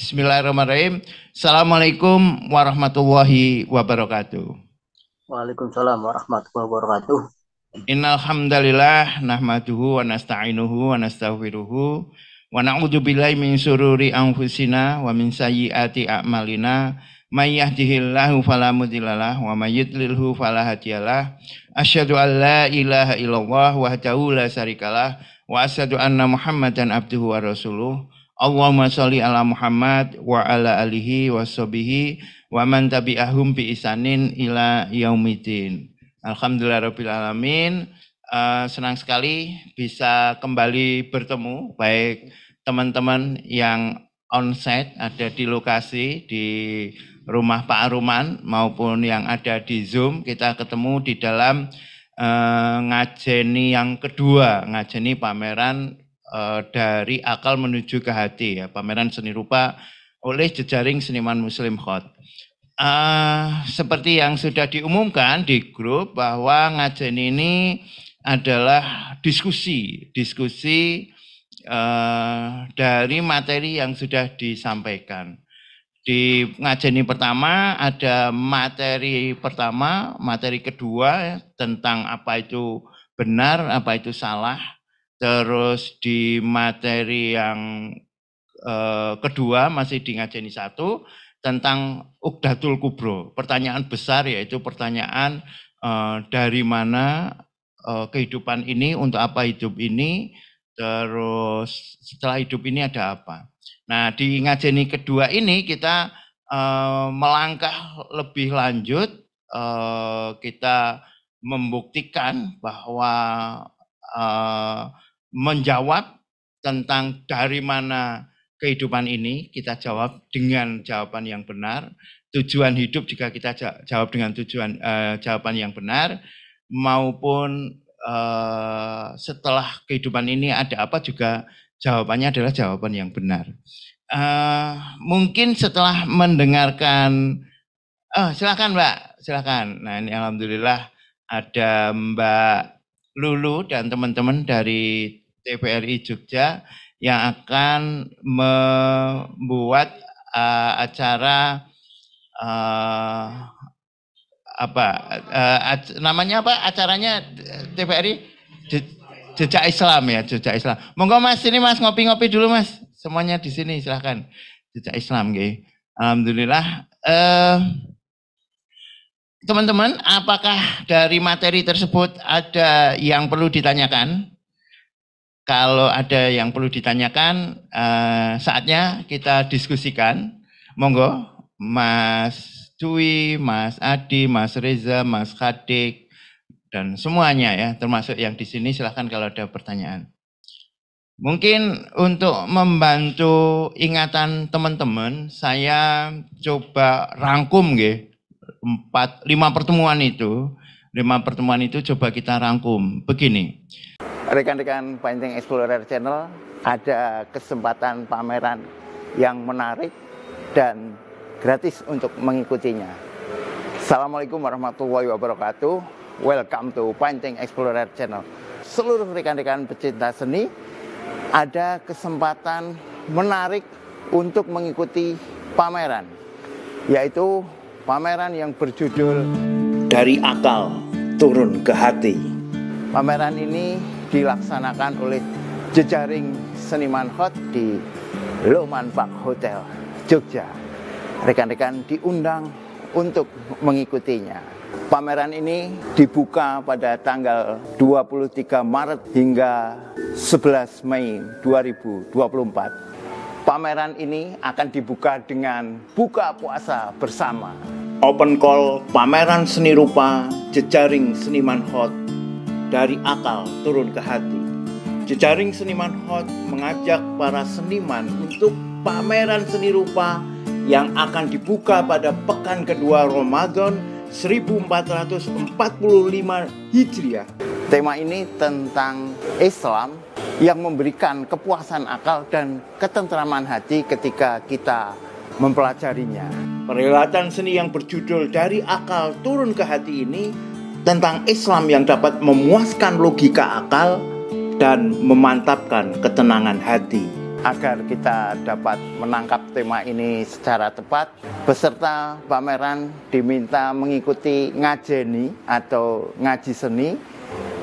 Bismillahirrahmanirrahim. Assalamualaikum warahmatullahi wabarakatuh. Waalaikumsalam warahmatullahi wabarakatuh. Innalhamdalillah nahmaduhu wa nasta'inuhu wa nastaghfiruhu wa na'udzu billahi min sururi anfusina wa min sayyiati a'malina may yahdihillahu fala mudhillalah wa may yudlilhu fala hadiyalah asyhadu an la ilaha illallah wahdahu la syarikalah wa asyhadu anna muhammadan abduhu wa rasuluh Allahumma sholli ala Muhammad wa ala alihi wa sobihi wa man tabi'ahum bi isanin ila yaumidin. Alhamdulillah rabbil alamin. Uh, senang sekali bisa kembali bertemu baik teman-teman yang onsite ada di lokasi di rumah Pak Aruman maupun yang ada di Zoom kita ketemu di dalam uh, ngajeni yang kedua ngajeni pameran Eh, dari akal menuju ke hati ya pameran seni rupa oleh jejaring seniman muslim Hot. Uh, eh, seperti yang sudah diumumkan di grup bahwa ngajen ini adalah diskusi, diskusi uh, dari materi yang sudah disampaikan. Di ngajen ini pertama ada materi pertama, materi kedua ya, tentang apa itu benar, apa itu salah. Terus di materi yang eh, kedua masih di ngajeni satu tentang uqdatul Kubro. Pertanyaan besar yaitu pertanyaan eh, dari mana eh, kehidupan ini untuk apa hidup ini. Terus setelah hidup ini ada apa? Nah di ngajeni kedua ini kita eh, melangkah lebih lanjut. Eh, kita membuktikan bahwa eh, menjawab tentang dari mana kehidupan ini kita jawab dengan jawaban yang benar. Tujuan hidup jika kita jawab dengan tujuan uh, jawaban yang benar maupun uh, setelah kehidupan ini ada apa juga jawabannya adalah jawaban yang benar. Uh, mungkin setelah mendengarkan, oh, silakan Mbak, silakan. Nah ini alhamdulillah ada Mbak Lulu dan teman-teman dari TPRI Jogja yang akan membuat uh, acara uh, apa uh, ac- namanya apa acaranya TPRI Je- jejak Islam ya jejak Islam monggo mas ini mas ngopi-ngopi dulu mas semuanya di sini silahkan jejak Islam gitu Alhamdulillah teman teman-teman apakah dari materi tersebut ada yang perlu ditanyakan kalau ada yang perlu ditanyakan, uh, saatnya kita diskusikan. Monggo, Mas Dwi, Mas Adi, Mas Reza, Mas Khadik, dan semuanya ya, termasuk yang di sini silahkan kalau ada pertanyaan. Mungkin untuk membantu ingatan teman-teman, saya coba rangkum ya, empat, lima pertemuan itu, lima pertemuan itu coba kita rangkum begini rekan-rekan Painting Explorer Channel ada kesempatan pameran yang menarik dan gratis untuk mengikutinya. Assalamualaikum warahmatullahi wabarakatuh. Welcome to Painting Explorer Channel. Seluruh rekan-rekan pecinta seni ada kesempatan menarik untuk mengikuti pameran yaitu pameran yang berjudul Dari Akal Turun ke Hati. Pameran ini dilaksanakan oleh jejaring seniman hot di Loman Park Hotel Jogja. Rekan-rekan diundang untuk mengikutinya. Pameran ini dibuka pada tanggal 23 Maret hingga 11 Mei 2024. Pameran ini akan dibuka dengan buka puasa bersama. Open call pameran seni rupa jejaring seniman hot dari akal turun ke hati. Jejaring Seniman Hot mengajak para seniman untuk pameran seni rupa yang akan dibuka pada pekan kedua Ramadan 1445 Hijriah. Tema ini tentang Islam yang memberikan kepuasan akal dan ketentraman hati ketika kita mempelajarinya. Perhelatan seni yang berjudul Dari Akal Turun ke Hati ini tentang Islam yang dapat memuaskan logika akal dan memantapkan ketenangan hati. Agar kita dapat menangkap tema ini secara tepat, peserta pameran diminta mengikuti ngajeni atau ngaji seni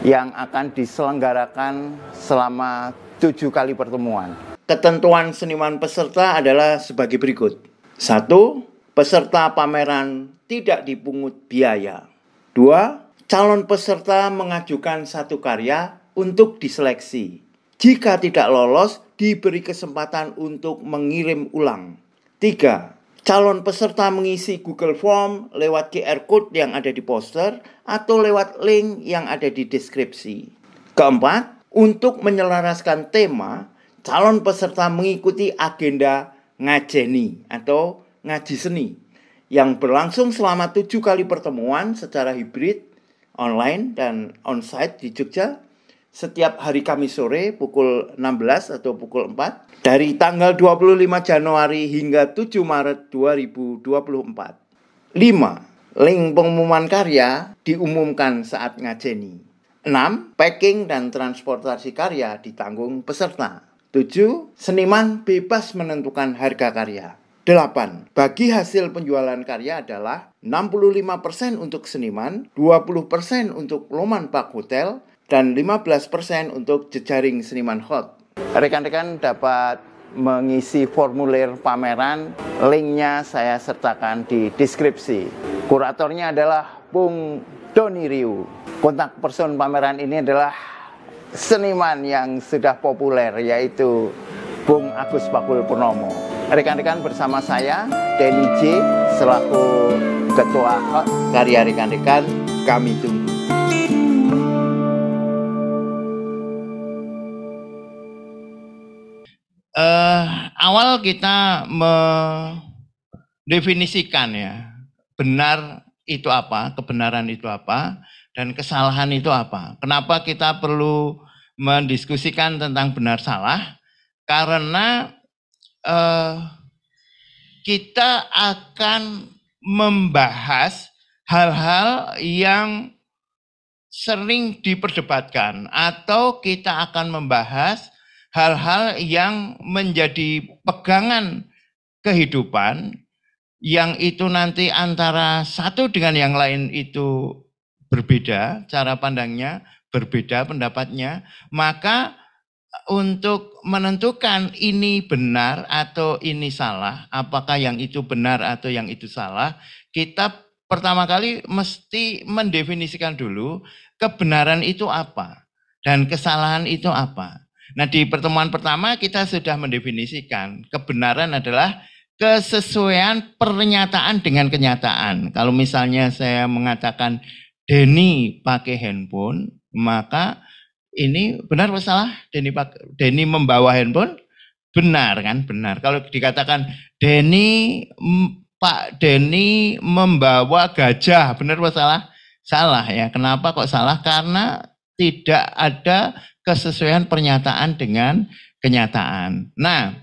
yang akan diselenggarakan selama tujuh kali pertemuan. Ketentuan seniman peserta adalah sebagai berikut. Satu, peserta pameran tidak dipungut biaya. Dua, calon peserta mengajukan satu karya untuk diseleksi. Jika tidak lolos, diberi kesempatan untuk mengirim ulang. 3. Calon peserta mengisi Google Form lewat QR Code yang ada di poster atau lewat link yang ada di deskripsi. Keempat, untuk menyelaraskan tema, calon peserta mengikuti agenda ngajeni atau ngaji seni yang berlangsung selama tujuh kali pertemuan secara hibrid online dan onsite di Jogja setiap hari Kamis sore pukul 16 atau pukul 4 dari tanggal 25 Januari hingga 7 Maret 2024. 5. Link pengumuman karya diumumkan saat ngajeni. 6. Packing dan transportasi karya ditanggung peserta. 7. Seniman bebas menentukan harga karya. 8. Bagi hasil penjualan karya adalah 65% untuk seniman, 20% untuk Loman Pak Hotel, dan 15% untuk jejaring seniman hot. Rekan-rekan dapat mengisi formulir pameran, linknya saya sertakan di deskripsi. Kuratornya adalah Bung Doni Ryu. Kontak person pameran ini adalah seniman yang sudah populer yaitu Bung Agus Bakul Purnomo rekan-rekan bersama saya Denny J selaku ketua karya eh, rekan-rekan kami tunggu. Uh, awal kita mendefinisikan ya benar itu apa, kebenaran itu apa, dan kesalahan itu apa. Kenapa kita perlu mendiskusikan tentang benar salah? Karena uh, kita akan membahas hal-hal yang sering diperdebatkan atau kita akan membahas hal-hal yang menjadi pegangan kehidupan yang itu nanti antara satu dengan yang lain itu berbeda, cara pandangnya berbeda pendapatnya, maka untuk menentukan ini benar atau ini salah, apakah yang itu benar atau yang itu salah, kita pertama kali mesti mendefinisikan dulu kebenaran itu apa dan kesalahan itu apa. Nah, di pertemuan pertama kita sudah mendefinisikan kebenaran adalah kesesuaian pernyataan dengan kenyataan. Kalau misalnya saya mengatakan Denny pakai handphone, maka ini benar atau salah? Denny, Denny membawa handphone? Benar kan? Benar. Kalau dikatakan Denny Pak Denny membawa gajah, benar atau salah? Salah ya. Kenapa kok salah? Karena tidak ada kesesuaian pernyataan dengan kenyataan. Nah,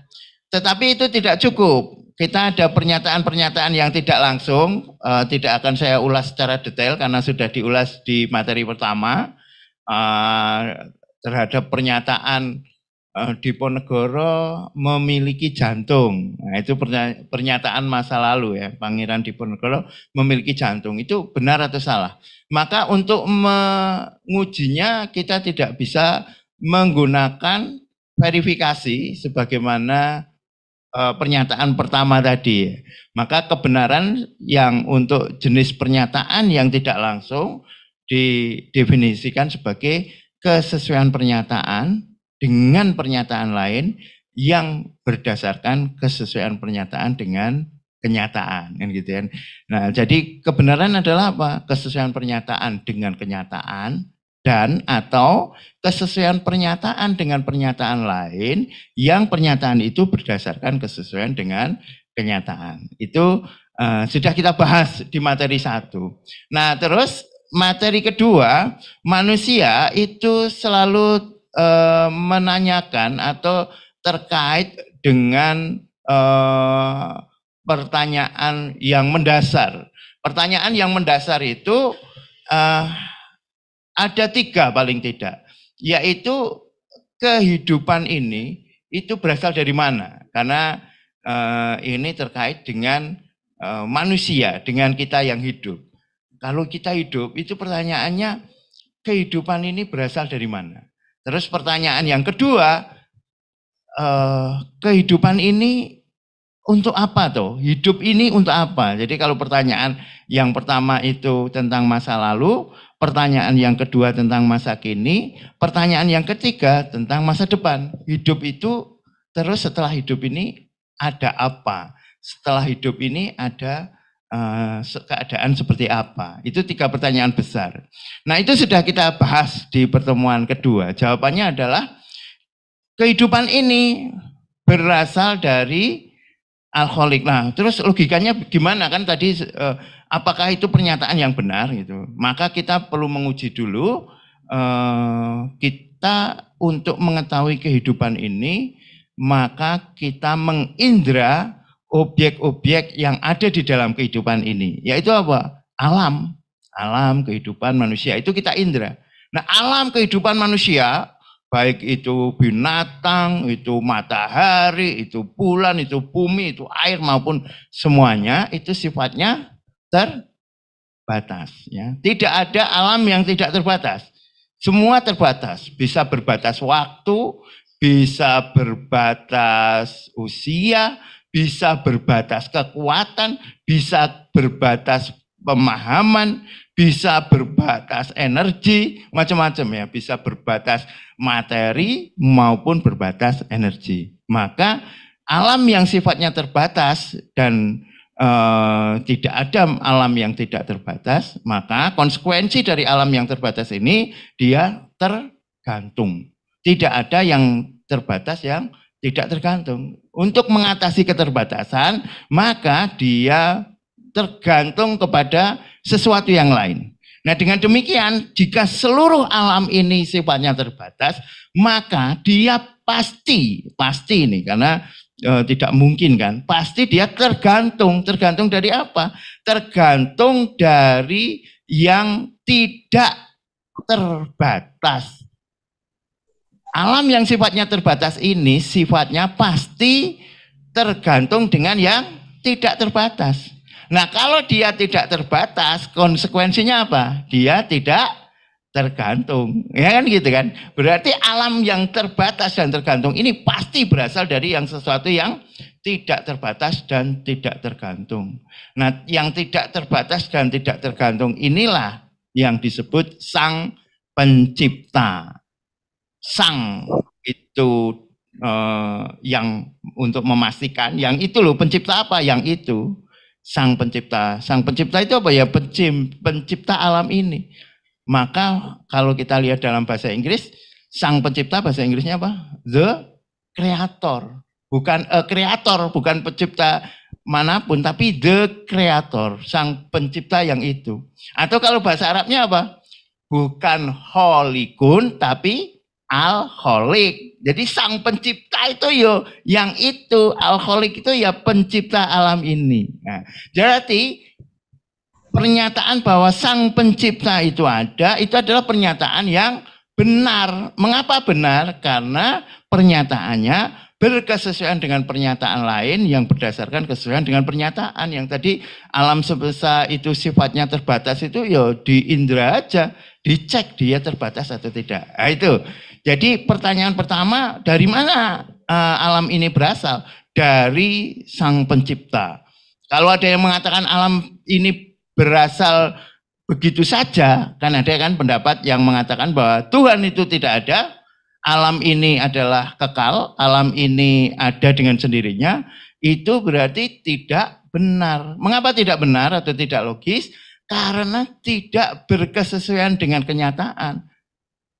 tetapi itu tidak cukup. Kita ada pernyataan-pernyataan yang tidak langsung, uh, tidak akan saya ulas secara detail karena sudah diulas di materi pertama. Ah, terhadap pernyataan uh, Diponegoro memiliki jantung. Nah, itu pernyataan masa lalu ya, Pangeran Diponegoro memiliki jantung. Itu benar atau salah? Maka untuk mengujinya kita tidak bisa menggunakan verifikasi sebagaimana eh, pernyataan pertama tadi. Maka kebenaran yang untuk jenis pernyataan yang tidak langsung didefinisikan sebagai kesesuaian pernyataan dengan pernyataan lain yang berdasarkan kesesuaian pernyataan dengan kenyataan kan gitu kan. Nah, jadi kebenaran adalah apa? Kesesuaian pernyataan dengan kenyataan dan atau kesesuaian pernyataan dengan pernyataan lain yang pernyataan itu berdasarkan kesesuaian dengan kenyataan. Itu uh, sudah kita bahas di materi satu. Nah, terus materi kedua, manusia itu selalu e, menanyakan atau terkait dengan e, pertanyaan yang mendasar. Pertanyaan yang mendasar itu e, ada tiga paling tidak, yaitu kehidupan ini itu berasal dari mana? Karena e, ini terkait dengan e, manusia, dengan kita yang hidup. Kalau kita hidup, itu pertanyaannya kehidupan ini berasal dari mana? Terus pertanyaan yang kedua, eh, kehidupan ini untuk apa tuh? Hidup ini untuk apa? Jadi kalau pertanyaan yang pertama itu tentang masa lalu, pertanyaan yang kedua tentang masa kini, pertanyaan yang ketiga tentang masa depan. Hidup itu terus setelah hidup ini ada apa? Setelah hidup ini ada Eh, keadaan seperti apa. Itu tiga pertanyaan besar. Nah itu sudah kita bahas di pertemuan kedua. Jawabannya adalah kehidupan ini berasal dari alkoholik. Nah, terus logikanya gimana kan tadi eh, apakah itu pernyataan yang benar gitu. Maka kita perlu menguji dulu eh, kita untuk mengetahui kehidupan ini maka kita mengindra objek-objek yang ada di dalam kehidupan ini. Yaitu apa? Alam. Alam kehidupan manusia. Itu kita indera. Nah alam kehidupan manusia, baik itu binatang, itu matahari, itu bulan, itu bumi, itu air maupun semuanya, itu sifatnya terbatas. Ya. Tidak ada alam yang tidak terbatas. Semua terbatas. Bisa berbatas waktu, bisa berbatas usia, bisa berbatas kekuatan, bisa berbatas pemahaman, bisa berbatas energi, macam-macam ya, bisa berbatas materi maupun berbatas energi. Maka alam yang sifatnya terbatas dan e, tidak ada alam yang tidak terbatas, maka konsekuensi dari alam yang terbatas ini dia tergantung. Tidak ada yang terbatas yang tidak tergantung. Untuk mengatasi keterbatasan, maka dia tergantung kepada sesuatu yang lain. Nah, dengan demikian, jika seluruh alam ini sifatnya terbatas, maka dia pasti, pasti ini karena e, tidak mungkin kan, pasti dia tergantung, tergantung dari apa? Tergantung dari yang tidak terbatas Alam yang sifatnya terbatas ini sifatnya pasti tergantung dengan yang tidak terbatas. Nah, kalau dia tidak terbatas, konsekuensinya apa? Dia tidak tergantung. Ya kan gitu kan? Berarti alam yang terbatas dan tergantung ini pasti berasal dari yang sesuatu yang tidak terbatas dan tidak tergantung. Nah, yang tidak terbatas dan tidak tergantung inilah yang disebut sang pencipta sang itu uh, yang untuk memastikan yang itu loh pencipta apa yang itu sang pencipta sang pencipta itu apa ya pencim, pencipta alam ini maka kalau kita lihat dalam bahasa Inggris sang pencipta bahasa Inggrisnya apa the creator bukan creator eh, creator bukan pencipta manapun tapi the creator sang pencipta yang itu atau kalau bahasa Arabnya apa bukan holikun tapi alkoholik. Jadi sang pencipta itu yo yang itu alkoholik itu ya pencipta alam ini. Nah, jadi pernyataan bahwa sang pencipta itu ada itu adalah pernyataan yang benar. Mengapa benar? Karena pernyataannya berkesesuaian dengan pernyataan lain yang berdasarkan kesesuaian dengan pernyataan yang tadi alam sebesar itu sifatnya terbatas itu ya di indera aja dicek dia terbatas atau tidak nah, itu jadi pertanyaan pertama, dari mana uh, alam ini berasal? Dari sang pencipta. Kalau ada yang mengatakan alam ini berasal begitu saja, kan ada kan pendapat yang mengatakan bahwa Tuhan itu tidak ada, alam ini adalah kekal, alam ini ada dengan sendirinya, itu berarti tidak benar. Mengapa tidak benar atau tidak logis? Karena tidak berkesesuaian dengan kenyataan.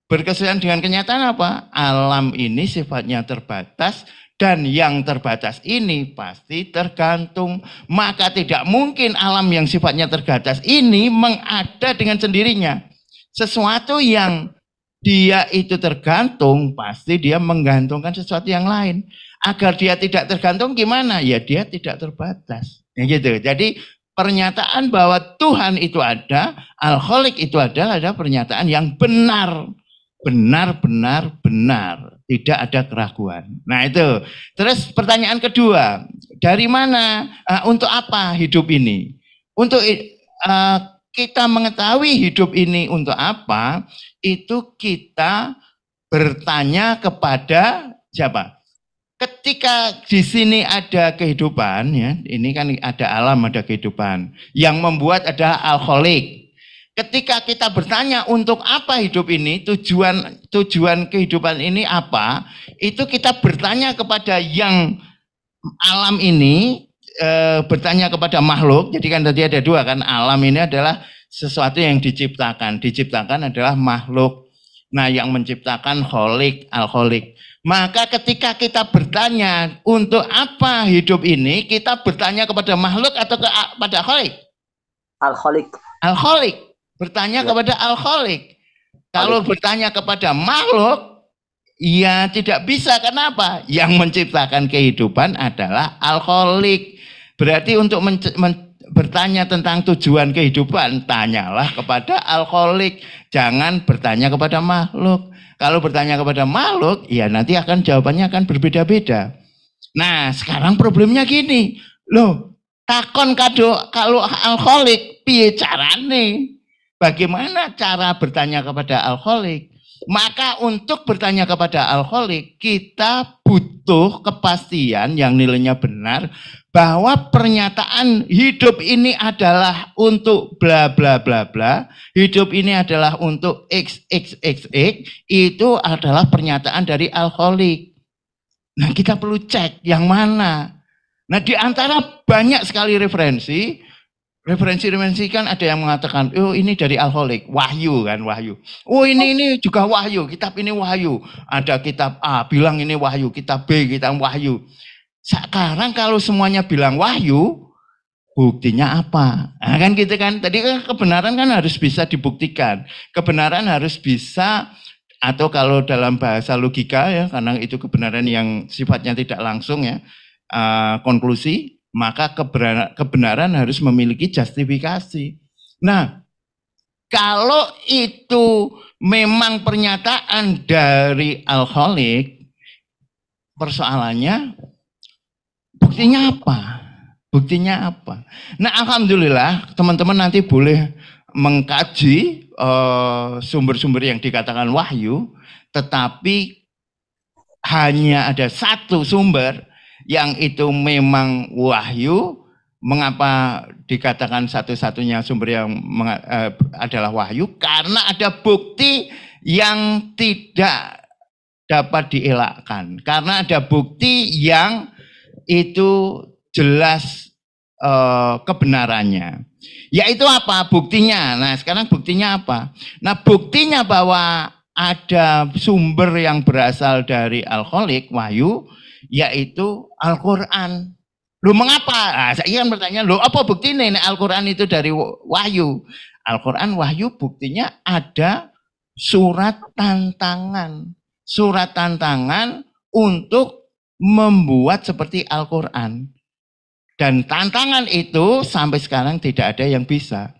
Berkesesuaian dengan kenyataan apa? Alam ini sifatnya terbatas dan yang terbatas ini pasti tergantung. Maka tidak mungkin alam yang sifatnya terbatas ini mengada dengan sendirinya. Sesuatu yang dia itu tergantung, pasti dia menggantungkan sesuatu yang lain. Agar dia tidak tergantung gimana? Ya dia tidak terbatas. Ya gitu. Jadi pernyataan bahwa Tuhan itu ada, alkoholik itu adalah ada pernyataan yang benar benar-benar benar, tidak ada keraguan. Nah itu. Terus pertanyaan kedua, dari mana, uh, untuk apa hidup ini? Untuk uh, kita mengetahui hidup ini untuk apa, itu kita bertanya kepada siapa? Ketika di sini ada kehidupan, ya, ini kan ada alam, ada kehidupan. Yang membuat ada alkoholik, ketika kita bertanya untuk apa hidup ini, tujuan tujuan kehidupan ini apa, itu kita bertanya kepada yang alam ini, e, bertanya kepada makhluk. Jadi kan tadi ada dua kan, alam ini adalah sesuatu yang diciptakan. Diciptakan adalah makhluk. Nah, yang menciptakan holik, alkoholik. Maka ketika kita bertanya untuk apa hidup ini, kita bertanya kepada makhluk atau kepada holik? Alkoholik. Alkoholik bertanya ya. kepada alkoholik. Kalau bertanya kepada makhluk, ya tidak bisa. Kenapa? Yang menciptakan kehidupan adalah alkoholik. Berarti untuk men men bertanya tentang tujuan kehidupan, tanyalah kepada alkoholik. Jangan bertanya kepada makhluk. Kalau bertanya kepada makhluk, ya nanti akan jawabannya akan berbeda-beda. Nah, sekarang problemnya gini. Loh, takon kado kalau alkoholik piye carane? bagaimana cara bertanya kepada alkoholik? Maka untuk bertanya kepada alkoholik, kita butuh kepastian yang nilainya benar bahwa pernyataan hidup ini adalah untuk bla bla bla bla, hidup ini adalah untuk x x x x, itu adalah pernyataan dari alkoholik. Nah, kita perlu cek yang mana. Nah, di antara banyak sekali referensi, Referensi-referensi kan ada yang mengatakan, oh ini dari alkoholik, wahyu kan, wahyu. Oh ini ini juga wahyu, kitab ini wahyu. Ada kitab A, bilang ini wahyu, kitab B, kita wahyu. Sekarang kalau semuanya bilang wahyu, buktinya apa? Nah, kan gitu kan, tadi kan kebenaran kan harus bisa dibuktikan. Kebenaran harus bisa, atau kalau dalam bahasa logika ya, karena itu kebenaran yang sifatnya tidak langsung ya, uh, konklusi, maka kebenaran harus memiliki justifikasi. Nah, kalau itu memang pernyataan dari alkoholik, persoalannya buktinya apa? Buktinya apa? Nah, alhamdulillah teman-teman nanti boleh mengkaji eh, sumber-sumber uh, sumber -sumber yang dikatakan wahyu, tetapi hanya ada satu sumber yang itu memang wahyu, mengapa dikatakan satu-satunya sumber yang eh, adalah wahyu? Karena ada bukti yang tidak dapat dielakkan. Karena ada bukti yang itu jelas eh, kebenarannya. Yaitu apa buktinya? Nah, sekarang buktinya apa? Nah, buktinya bahwa ada sumber yang berasal dari alkoholik, wahyu, yaitu Al-Quran. Lu mengapa? Nah, saya kan bertanya, lu apa buktinya ini Al-Quran itu dari wahyu? Al-Quran wahyu buktinya ada surat tantangan. Surat tantangan untuk membuat seperti Al-Quran. Dan tantangan itu sampai sekarang tidak ada yang bisa.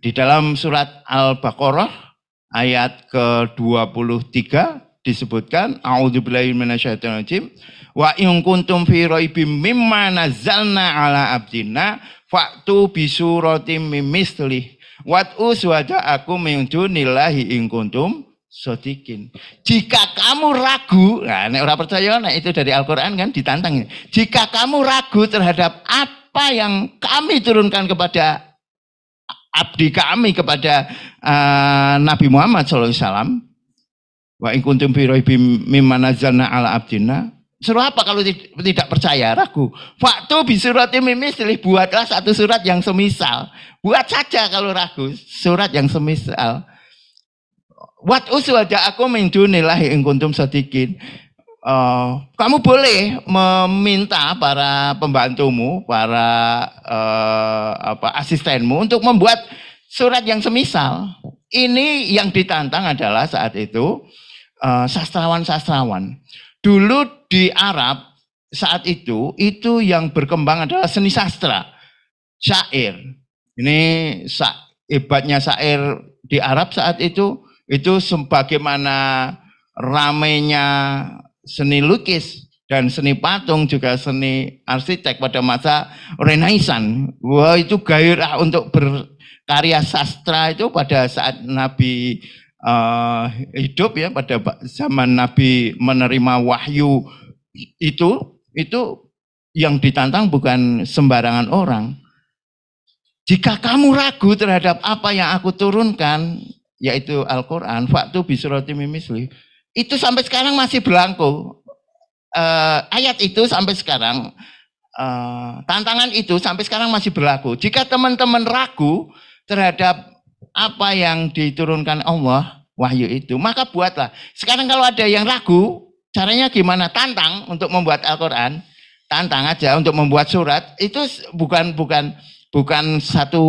Di dalam surat Al-Baqarah ayat ke-23 disebutkan a'udzubillahi minasyaitonirrajim wa in kuntum fi raibim mimma nazzalna ala abdina fa'tu bi mim mimislih wa uswada aku min dunillahi in kuntum sodikin. Jika kamu ragu, nah, nek ora percaya, nah itu dari Al-Quran kan ditantang. Jika kamu ragu terhadap apa yang kami turunkan kepada abdi kami kepada uh, Nabi Muhammad SAW, Wa in kuntum fi raibim mimma nazzalna ala abdina. Suruh apa kalau tidak percaya? Ragu. Faktu mimis, mimisli. Buatlah satu surat yang semisal. Buat saja kalau ragu. Surat yang semisal. Wat usul aku min dunillahi in kuntum Uh, kamu boleh meminta para pembantumu, para uh, apa asistenmu untuk membuat surat yang semisal. Ini yang ditantang adalah saat itu Eh, sastrawan-sastrawan. Dulu di Arab saat itu itu yang berkembang adalah seni sastra, syair. Ini sa hebatnya syair di Arab saat itu itu sebagaimana ramenya seni lukis dan seni patung juga seni arsitek pada masa Renaissance. Wah itu gairah untuk berkarya sastra itu pada saat Nabi uh, hidup ya pada zaman Nabi menerima wahyu itu itu yang ditantang bukan sembarangan orang. Jika kamu ragu terhadap apa yang aku turunkan, yaitu Al-Quran, waktu Bisroti Mimisli, itu sampai sekarang masih berlaku. Uh, ayat itu sampai sekarang, uh, tantangan itu sampai sekarang masih berlaku. Jika teman-teman ragu terhadap apa yang diturunkan Allah, wahyu itu, maka buatlah. Sekarang kalau ada yang ragu, caranya gimana? Tantang untuk membuat Al-Qur'an, tantang aja untuk membuat surat. Itu bukan bukan bukan satu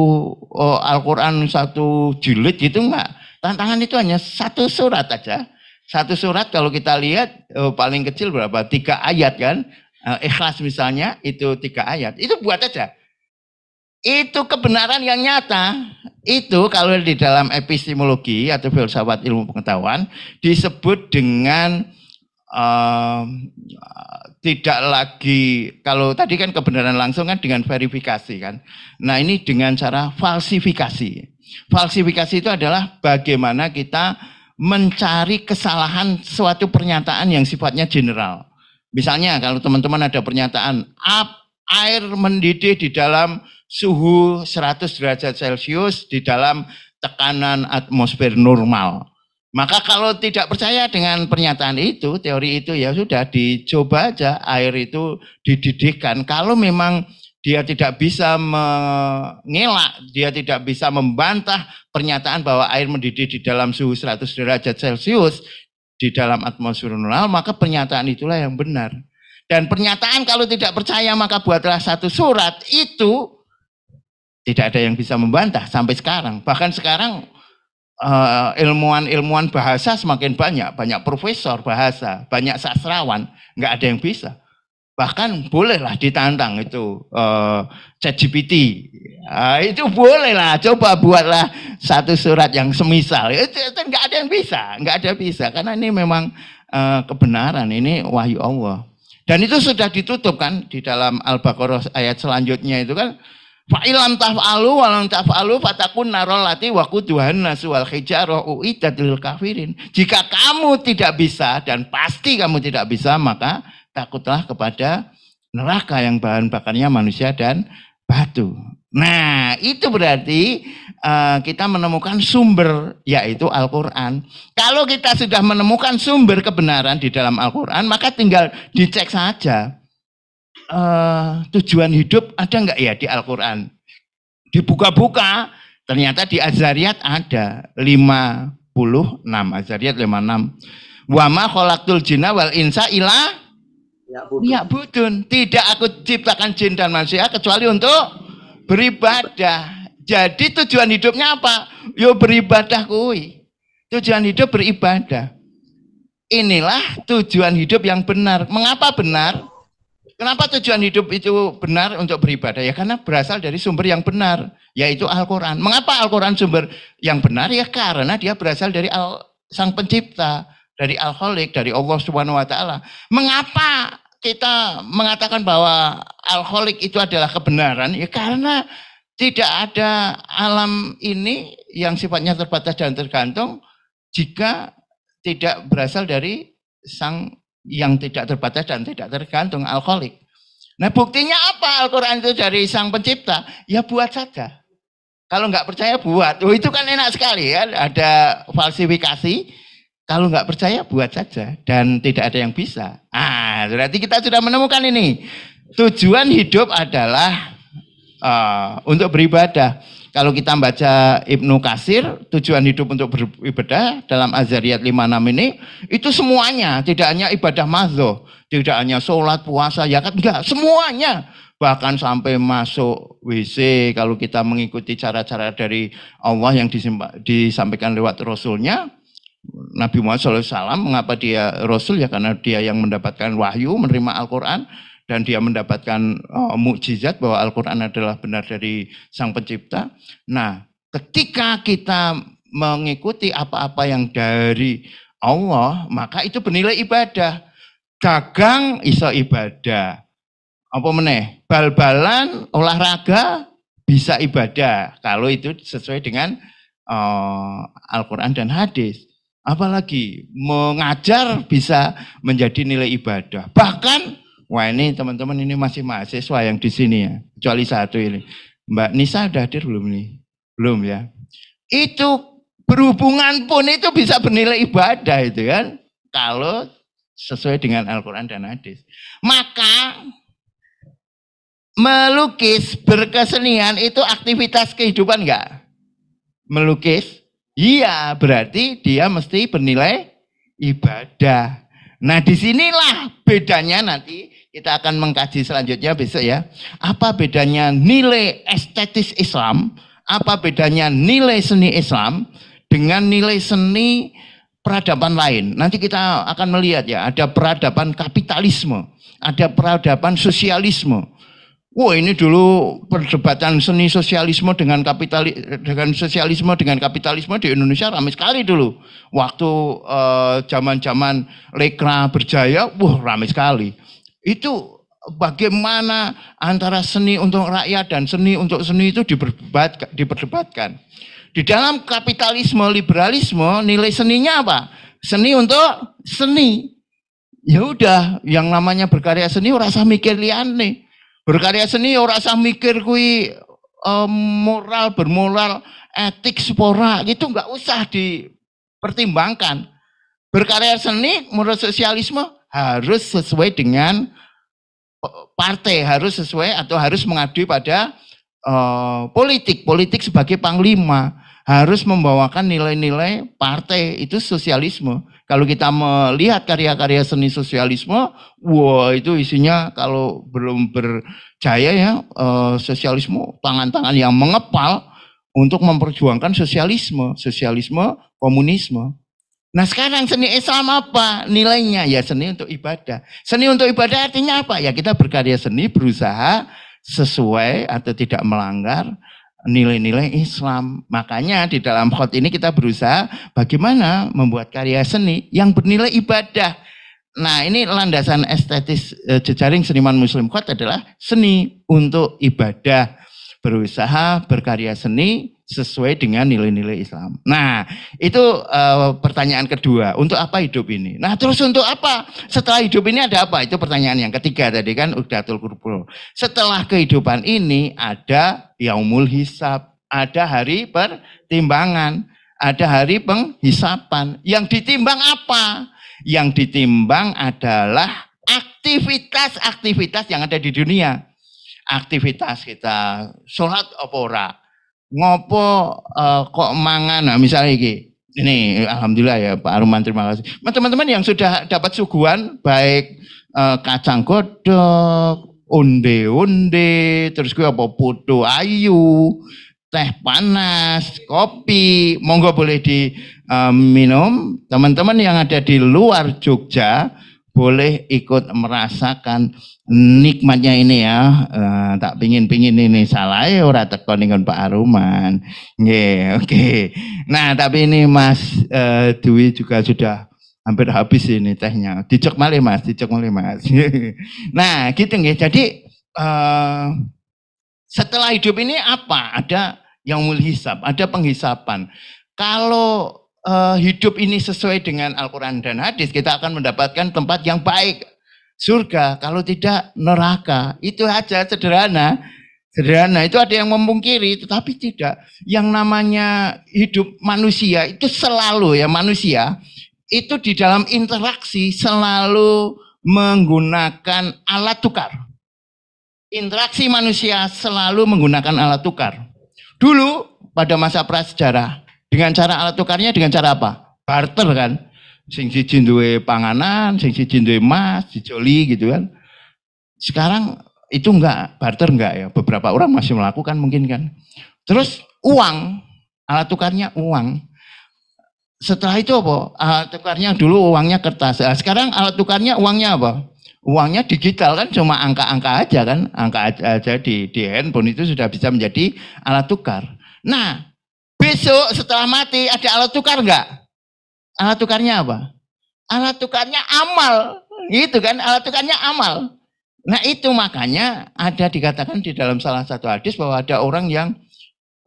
oh, Al-Qur'an satu jilid gitu enggak. Tantangan itu hanya satu surat aja. Satu surat kalau kita lihat oh, paling kecil berapa? Tiga ayat kan. Eh, ikhlas misalnya itu tiga ayat. Itu buat aja itu kebenaran yang nyata. Itu kalau di dalam epistemologi atau filsafat ilmu pengetahuan disebut dengan um, tidak lagi kalau tadi kan kebenaran langsung kan dengan verifikasi kan. Nah, ini dengan cara falsifikasi. Falsifikasi itu adalah bagaimana kita mencari kesalahan suatu pernyataan yang sifatnya general. Misalnya kalau teman-teman ada pernyataan air mendidih di dalam suhu 100 derajat Celcius di dalam tekanan atmosfer normal. Maka kalau tidak percaya dengan pernyataan itu, teori itu ya sudah dicoba aja air itu dididihkan. Kalau memang dia tidak bisa mengelak, dia tidak bisa membantah pernyataan bahwa air mendidih di dalam suhu 100 derajat Celcius di dalam atmosfer normal, maka pernyataan itulah yang benar. Dan pernyataan kalau tidak percaya maka buatlah satu surat itu tidak ada yang bisa membantah sampai sekarang. Bahkan sekarang eh, ilmuwan-ilmuwan bahasa semakin banyak, banyak profesor bahasa, banyak sastrawan, nggak ada yang bisa. Bahkan bolehlah ditantang itu eh, ChatGPT. Uh, itu bolehlah, coba buatlah satu surat yang semisal. Itu, itu nggak ada yang bisa, nggak ada yang bisa karena ini memang uh, kebenaran, ini wahyu Allah. Dan itu sudah ditutup kan di dalam Al-Baqarah ayat selanjutnya itu kan Fa'ilam taf'alu walam taf'alu fatakun narolati wa kuduhan nasual hijaroh lil kafirin. Jika kamu tidak bisa dan pasti kamu tidak bisa maka takutlah kepada neraka yang bahan bakarnya manusia dan batu. Nah itu berarti Eh, kita menemukan sumber yaitu Al-Qur'an. Kalau kita sudah menemukan sumber kebenaran di dalam Al-Qur'an, maka tinggal dicek saja. Uh, tujuan hidup ada nggak ya di Al-Qur'an? Dibuka-buka, ternyata di Azariyat ada 56 Azariyat 56. Wama kholaktul jina wal insa ila Ya budun. Tidak aku ciptakan jin dan manusia kecuali untuk beribadah. Jadi tujuan hidupnya apa? Yo beribadah kui. Tujuan hidup beribadah. Inilah tujuan hidup yang benar. Mengapa benar? Kenapa tujuan hidup itu benar untuk beribadah? Ya karena berasal dari sumber yang benar, yaitu Al-Quran. Mengapa Al-Quran sumber yang benar? Ya karena dia berasal dari Al Sang Pencipta, dari Al-Khalik, dari Allah Subhanahu wa taala. Mengapa kita mengatakan bahwa Al-Khalik itu adalah kebenaran? Ya karena tidak ada alam ini yang sifatnya terbatas dan tergantung jika tidak berasal dari sang yang tidak terbatas dan tidak tergantung alkoholik. Nah buktinya apa Al-Quran itu dari sang pencipta? Ya buat saja. Kalau nggak percaya buat. Oh, itu kan enak sekali ya. Ada falsifikasi. Kalau nggak percaya buat saja. Dan tidak ada yang bisa. Ah, berarti kita sudah menemukan ini. Tujuan hidup adalah uh, untuk beribadah. Kalau kita baca Ibnu Kasir, tujuan hidup untuk beribadah dalam Azariyat 56 ini, itu semuanya, tidak hanya ibadah mazdo, tidak hanya sholat, puasa, kan? enggak, semuanya. Bahkan sampai masuk WC, kalau kita mengikuti cara-cara dari Allah yang disampaikan lewat Rasulnya, Nabi Muhammad SAW, mengapa dia Rasul? Ya karena dia yang mendapatkan wahyu, menerima Al-Quran, dan dia mendapatkan oh, mukjizat bahwa Al-Quran adalah benar dari Sang Pencipta. Nah, ketika kita mengikuti apa-apa yang dari Allah, maka itu bernilai ibadah. Dagang iso ibadah. Apa meneh? Bal-balan, olahraga bisa ibadah kalau itu sesuai dengan uh, Al-Quran dan hadis. Apalagi mengajar bisa menjadi nilai ibadah. Bahkan Wah ini teman-teman ini masih mahasiswa yang di sini ya, kecuali satu ini. Mbak Nisa udah hadir belum nih? Belum ya. Itu berhubungan pun itu bisa bernilai ibadah itu kan. Kalau sesuai dengan Al-Quran dan hadis. Maka melukis berkesenian itu aktivitas kehidupan enggak? Melukis? Iya, berarti dia mesti bernilai ibadah. Nah, disinilah bedanya nanti kita akan mengkaji selanjutnya besok ya. Apa bedanya nilai estetis Islam, apa bedanya nilai seni Islam dengan nilai seni peradaban lain. Nanti kita akan melihat ya, ada peradaban kapitalisme, ada peradaban sosialisme. Wah ini dulu perdebatan seni sosialisme dengan kapitali dengan sosialisme dengan kapitalisme di Indonesia ramai sekali dulu. Waktu eh, zaman-zaman uh, Lekra berjaya, wah ramai sekali. Itu bagaimana antara seni untuk rakyat dan seni untuk seni itu diperdebatkan. Di dalam kapitalisme, liberalisme, nilai seninya apa? Seni untuk seni. Ya udah, yang namanya berkarya seni ora usah mikir liane. Berkarya seni ora usah mikir kui um, eh, moral bermoral, etik spora gitu nggak usah dipertimbangkan. Berkarya seni menurut sosialisme harus sesuai dengan eh, partai, harus sesuai atau harus mengabdi pada uh, politik, politik sebagai panglima harus membawakan nilai-nilai partai itu sosialisme. Kalau kita melihat karya-karya seni sosialisme, wah itu isinya kalau belum berjaya ya uh, sosialisme tangan-tangan yang mengepal untuk memperjuangkan sosialisme, sosialisme komunisme. Nah sekarang seni Islam apa nilainya? Ya seni untuk ibadah. Seni untuk ibadah artinya apa? Ya kita berkarya seni berusaha sesuai atau tidak melanggar nilai-nilai Islam. Makanya di dalam khot ini kita berusaha bagaimana membuat karya seni yang bernilai ibadah. Nah ini landasan estetis eh, jejaring seniman muslim khot adalah seni untuk ibadah. Berusaha berkarya seni sesuai dengan nilai-nilai Islam. Nah, itu e, pertanyaan kedua, untuk apa hidup ini? Nah, terus untuk apa? Setelah hidup ini ada apa? Itu pertanyaan yang ketiga tadi kan Uqdatul Kurpul. Setelah kehidupan ini ada yaumul hisab, ada hari pertimbangan, ada hari penghisapan. Yang ditimbang apa? Yang ditimbang adalah aktivitas-aktivitas yang ada di dunia. Aktivitas kita sholat opora ngopo uh, kok mangan nah, misalnya iki ini alhamdulillah ya Pak Aruman terima kasih teman-teman yang sudah dapat suguhan baik uh, kacang godok onde-onde terus gue apa putu ayu teh panas kopi monggo boleh diminum eh, uh, teman-teman yang ada di luar Jogja boleh ikut merasakan nikmatnya ini ya. Uh, tak pingin-pingin ini salah ya ora teko dengan Pak Aruman. Yeah, oke. Okay. Nah, tapi ini Mas uh, Dwi juga sudah hampir habis ini tehnya. Dicok malih Mas, dicok malih Mas. nah, gitu nggih. Jadi uh, setelah hidup ini apa? Ada yang hisap ada penghisapan. Kalau uh, hidup ini sesuai dengan Al-Quran dan hadis, kita akan mendapatkan tempat yang baik. Surga, kalau tidak neraka. Itu aja sederhana. Sederhana, itu ada yang memungkiri, tetapi tidak. Yang namanya hidup manusia, itu selalu ya manusia, itu di dalam interaksi selalu menggunakan alat tukar. Interaksi manusia selalu menggunakan alat tukar. Dulu pada masa prasejarah, dengan cara alat tukarnya dengan cara apa? Barter kan. Sing siji duwe panganan, sing siji duwe emas, dijoli gitu kan. Sekarang itu enggak barter enggak ya. Beberapa orang masih melakukan mungkin kan. Terus uang, alat tukarnya uang. Setelah itu apa? Alat tukarnya dulu uangnya kertas. Nah, sekarang alat tukarnya uangnya apa? uangnya digital kan cuma angka-angka aja kan angka aja di, di handphone itu sudah bisa menjadi alat tukar nah Besok setelah mati ada alat tukar enggak? Alat tukarnya apa? Alat tukarnya amal. Gitu kan, alat tukarnya amal. Nah itu makanya ada dikatakan di dalam salah satu hadis bahwa ada orang yang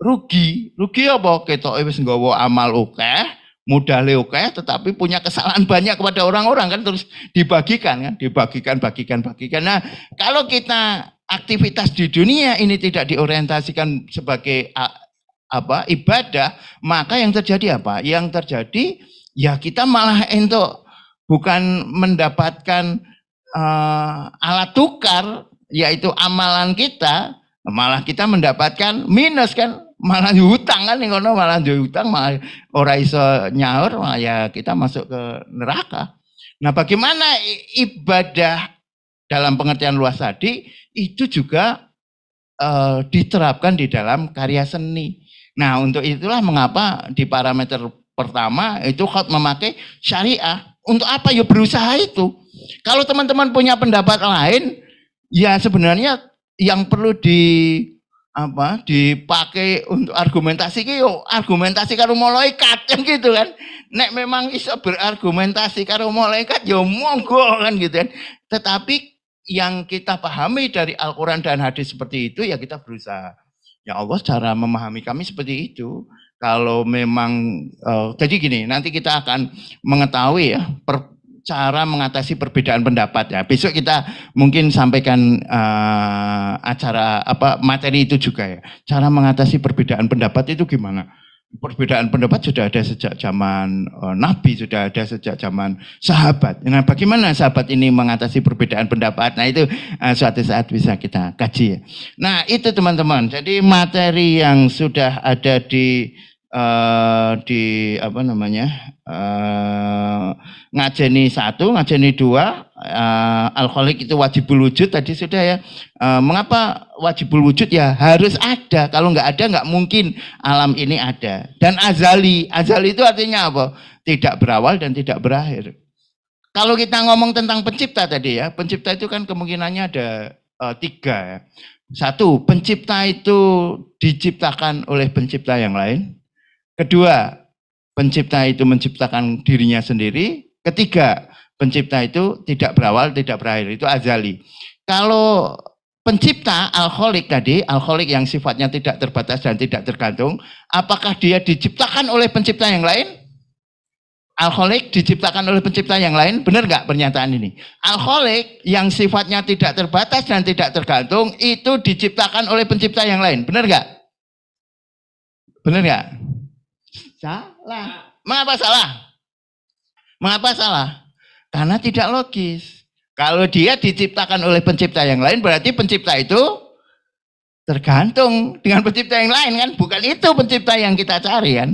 rugi. Rugi apa? kita wis nggawa amal oke, mudah oke, tetapi punya kesalahan banyak kepada orang-orang kan terus dibagikan kan dibagikan bagikan bagikan nah kalau kita aktivitas di dunia ini tidak diorientasikan sebagai apa ibadah, maka yang terjadi apa? Yang terjadi ya kita malah itu bukan mendapatkan uh, alat tukar yaitu amalan kita, malah kita mendapatkan minus kan malah hutang kan ngono malah hutang malah ora iso nyaur malah ya kita masuk ke neraka. Nah, bagaimana ibadah dalam pengertian luas tadi itu juga uh, diterapkan di dalam karya seni. Nah, untuk itulah mengapa di parameter pertama itu khot memakai syariah. Untuk apa ya berusaha itu? Kalau teman-teman punya pendapat lain, ya sebenarnya yang perlu di apa dipakai untuk argumentasi ki yo argumentasi karo malaikat kan gitu kan nek memang iso berargumentasi karo malaikat yo monggo kan gitu kan tetapi yang kita pahami dari Al-Qur'an dan hadis seperti itu ya kita berusaha Ya Allah cara memahami kami seperti itu. Kalau memang uh, jadi gini, nanti kita akan mengetahui ya per, cara mengatasi perbedaan pendapat ya. Besok kita mungkin sampaikan uh, acara apa materi itu juga ya. Cara mengatasi perbedaan pendapat itu gimana? perbedaan pendapat sudah ada sejak zaman uh, Nabi, sudah ada sejak zaman sahabat. Nah, bagaimana sahabat ini mengatasi perbedaan pendapat? Nah, itu uh, suatu saat bisa kita kaji. Ya. Nah, itu teman-teman. Jadi materi yang sudah ada di Eh, di apa namanya uh, ngajeni satu, ngajeni dua, uh, alkoholik itu wajibul wujud tadi sudah ya. Uh, mengapa wajibul wujud ya harus ada. Kalau nggak ada nggak mungkin alam ini ada. Dan azali, azali itu artinya apa? Tidak berawal dan tidak berakhir. Kalau kita ngomong tentang pencipta tadi ya, pencipta itu kan kemungkinannya ada uh, tiga. Ya. Satu, pencipta itu diciptakan oleh pencipta yang lain. Kedua, pencipta itu menciptakan dirinya sendiri. Ketiga, pencipta itu tidak berawal, tidak berakhir. Itu azali. Kalau pencipta alkoholik tadi, alkoholik yang sifatnya tidak terbatas dan tidak tergantung, apakah dia diciptakan oleh pencipta yang lain? Alkoholik diciptakan oleh pencipta yang lain, benar nggak pernyataan ini? Alkoholik yang sifatnya tidak terbatas dan tidak tergantung itu diciptakan oleh pencipta yang lain, benar nggak? Benar nggak? Salah. Mengapa salah? Mengapa salah? Karena tidak logis. Kalau dia diciptakan oleh pencipta yang lain, berarti pencipta itu tergantung dengan pencipta yang lain kan? Bukan itu pencipta yang kita cari kan?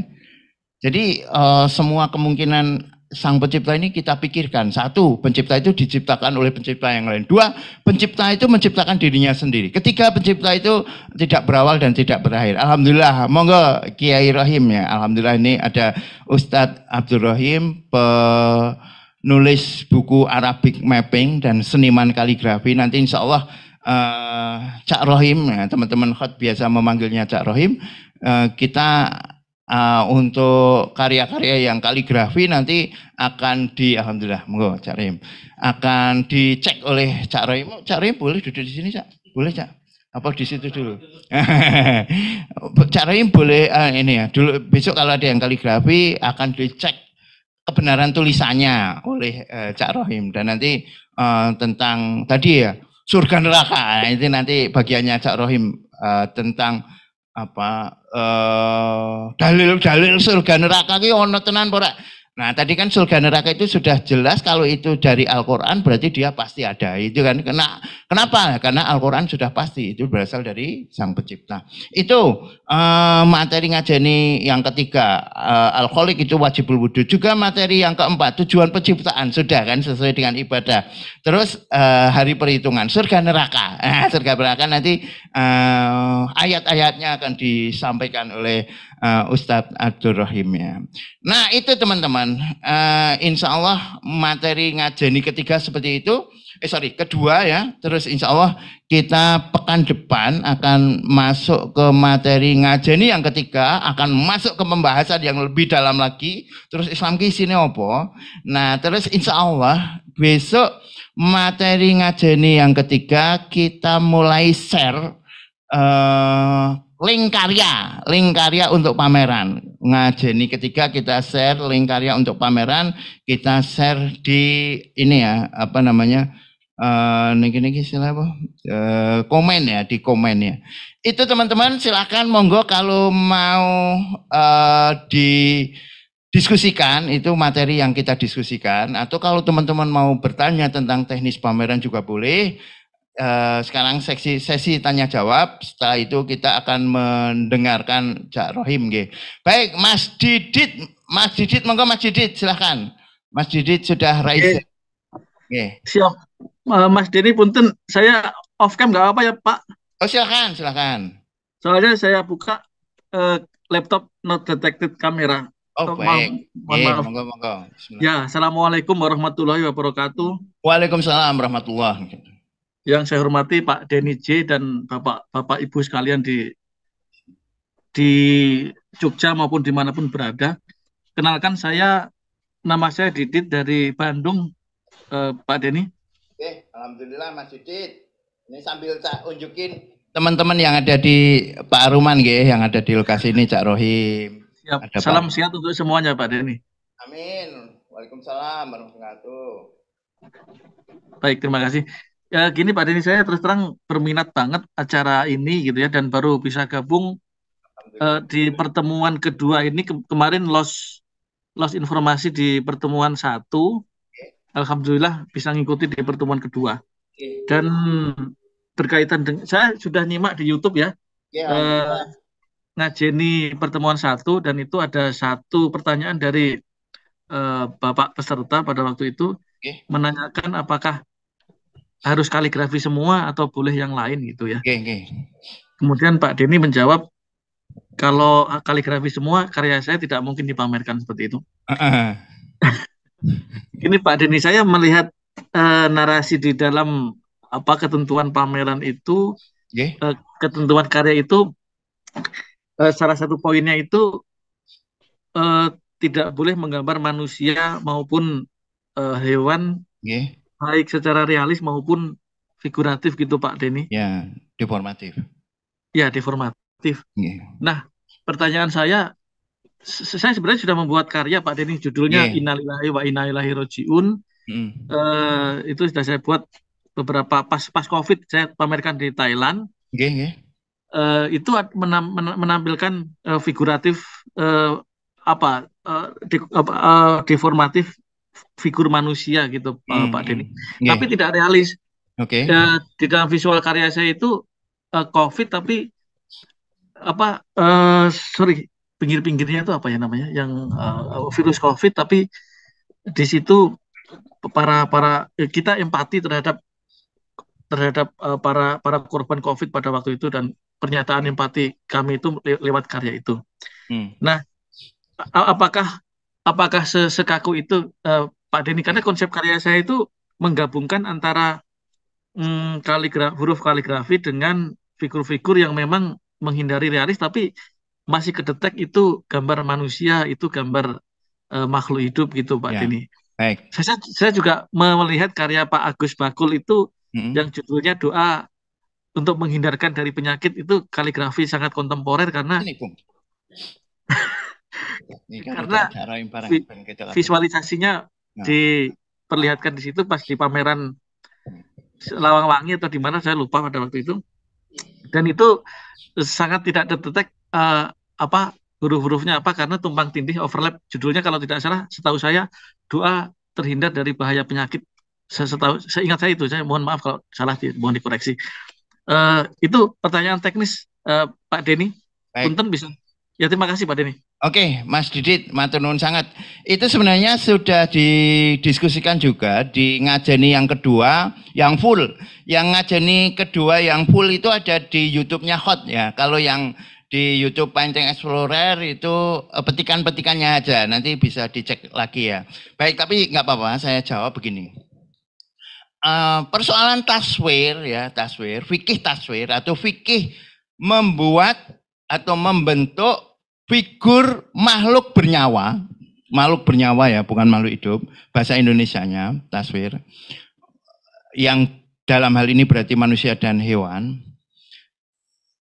Jadi uh, semua kemungkinan sang pencipta ini kita pikirkan. Satu, pencipta itu diciptakan oleh pencipta yang lain. Dua, pencipta itu menciptakan dirinya sendiri. Ketiga, pencipta itu tidak berawal dan tidak berakhir. Alhamdulillah, monggo Kiai Rahim ya. Alhamdulillah ini ada Ustadz Abdul Rahim, penulis buku Arabic Mapping dan seniman kaligrafi. Nanti insya Allah uh, Cak Rahim, ya, teman-teman hot biasa memanggilnya Cak Rahim, uh, kita uh, untuk karya-karya yang kaligrafi nanti akan di alhamdulillah monggo Cak Rim akan dicek oleh Cak Rim. Oh, Cak Rim boleh duduk di sini Cak? Boleh Cak? Apa di situ dulu? Cak Rim boleh uh, ini ya. Dulu besok kalau ada yang kaligrafi akan dicek kebenaran tulisannya oleh uh, Cak Rohim dan nanti uh, tentang tadi ya surga neraka nah, itu nanti bagiannya Cak Rohim uh, tentang apa eh, dalil-dalil surga neraka ki ana tenan ora? Nah tadi kan surga neraka itu sudah jelas kalau itu dari Al-Quran berarti dia pasti ada. Itu kan kena, kenapa? Karena Al-Quran sudah pasti itu berasal dari Sang Pencipta. Itu eh, materi ngajeni yang ketiga. Eh, al itu wajibul wudhu. Juga materi yang keempat tujuan penciptaan sudah kan sesuai dengan ibadah. Terus eh, hari perhitungan surga neraka. Eh, surga neraka nanti eh, ayat-ayatnya akan disampaikan oleh uh, Ustadz Abdul Rahim ya. Nah itu teman-teman, uh, insya Allah materi ngajeni ketiga seperti itu, eh sorry kedua ya, terus insya Allah kita pekan depan akan masuk ke materi ngajeni yang ketiga, akan masuk ke pembahasan yang lebih dalam lagi, terus Islam sini opo. Nah terus insya Allah besok materi ngajeni yang ketiga kita mulai share eh, link karya, link karya untuk pameran. Ngajeni ketiga kita share link karya untuk pameran, kita share di ini ya, apa namanya? Uh, eh, niki apa? Uh, komen ya di komen ya. Itu teman-teman silahkan monggo kalau mau uh, eh, di diskusikan itu materi yang kita diskusikan atau kalau teman-teman mau bertanya tentang teknis pameran juga boleh Eh, sekarang seksi sesi tanya jawab. Setelah itu kita akan mendengarkan Cak Rohim. G. Baik, Mas Didit, Mas Didit, monggo Mas Didit, silahkan. Mas Didit sudah ready Okay. Siap. Eh, Mas Denny Punten, saya off cam nggak apa ya Pak? Oh silahkan, silahkan. Soalnya saya buka uh, laptop not detected kamera. Oh, baik. yeah, maaf. Monggo, monggo. Ya, Assalamualaikum warahmatullahi wabarakatuh. Waalaikumsalam warahmatullahi yang saya hormati Pak Denny J dan Bapak Bapak Ibu sekalian di di Jogja maupun dimanapun berada. Kenalkan saya nama saya Didit dari Bandung, eh, Pak Denny. Oke, alhamdulillah Mas Didit. Ini sambil saya unjukin teman-teman yang ada di Pak Aruman, gih, yang ada di lokasi ini Cak Rohim. Siap. Ada Salam Pak... sehat untuk semuanya Pak Denny. Amin. Waalaikumsalam warahmatullahi wabarakatuh. Baik, terima kasih ya gini Pak Denny saya terus terang berminat banget acara ini gitu ya dan baru bisa gabung uh, di pertemuan kedua ini ke kemarin loss loss informasi di pertemuan satu alhamdulillah bisa ngikuti di pertemuan kedua dan berkaitan dengan saya sudah nyimak di YouTube ya yeah, ya, eh, uh, ngajeni pertemuan satu dan itu ada satu pertanyaan dari uh, bapak peserta pada waktu itu okay. menanyakan apakah harus kaligrafi semua atau boleh yang lain gitu ya. Okay, okay. Kemudian Pak Denny menjawab kalau ah, kaligrafi semua karya saya tidak mungkin dipamerkan seperti itu. Uh -uh. Ini Pak Denny saya melihat uh, narasi di dalam apa ketentuan pameran itu, okay. uh, eh, ketentuan karya itu uh, salah satu poinnya itu uh, tidak boleh menggambar manusia maupun uh, hewan Okay baik secara realis maupun figuratif gitu Pak Denny. Ya, deformatif. Ya, deformatif. Yeah. Nah, pertanyaan saya saya sebenarnya sudah membuat karya Pak Denny judulnya yeah. Innalillahi wa inna ilaihi Mm. Uh, itu sudah saya buat beberapa pas pas Covid saya pamerkan di Thailand. Okay, yeah. Eh, uh, itu menam, menampilkan uh, figuratif uh, apa, uh, di, apa uh, deformatif figur manusia gitu hmm. Pak Denny. Okay. Hmm, hmm. Tapi iya. tidak realis. Oke. Okay. Ya, uh, di dalam visual karya saya itu uh, COVID tapi apa uh, sorry pinggir-pinggirnya itu apa ya namanya yang uh, virus COVID tapi di situ para para ya kita empati terhadap terhadap uh, para para korban COVID pada waktu itu dan pernyataan empati kami itu lewat karya itu. Hmm. Nah, apakah apakah sesekaku itu uh, Pak Denny? Karena konsep karya saya itu menggabungkan antara mm, kaligra huruf kaligrafi dengan figur-figur yang memang menghindari realis tapi masih kedetek itu gambar manusia itu gambar uh, makhluk hidup gitu Pak ya. Denny. Baik. Saya, saya juga melihat karya Pak Agus Bakul itu hmm yang judulnya doa untuk menghindarkan dari penyakit itu kaligrafi sangat kontemporer karena Kan karena visualisasinya nah. diperlihatkan di situ pas di pameran Lawang Wangi atau di mana saya lupa pada waktu itu dan itu sangat tidak terdetek uh, apa huruf-hurufnya apa karena tumpang tindih overlap judulnya kalau tidak salah setahu saya doa terhindar dari bahaya penyakit saya setahu saya ingat saya itu saya mohon maaf kalau salah di, mohon dikoreksi uh, itu pertanyaan teknis uh, Pak Denny Punten bisa ya terima kasih Pak Denny Oke, Mas Didit, nuwun sangat. Itu sebenarnya sudah didiskusikan juga di ngajeni yang kedua, yang full. Yang ngajeni kedua yang full itu ada di YouTube-nya Hot ya. Kalau yang di YouTube Panjang Explorer itu eh, petikan-petikannya aja, nanti bisa dicek lagi ya. Baik, tapi nggak apa-apa, saya jawab begini. Uh, persoalan taswir ya, taswir, fikih taswir atau fikih membuat atau membentuk figur makhluk bernyawa, makhluk bernyawa ya, bukan makhluk hidup, bahasa Indonesianya, taswir, yang dalam hal ini berarti manusia dan hewan,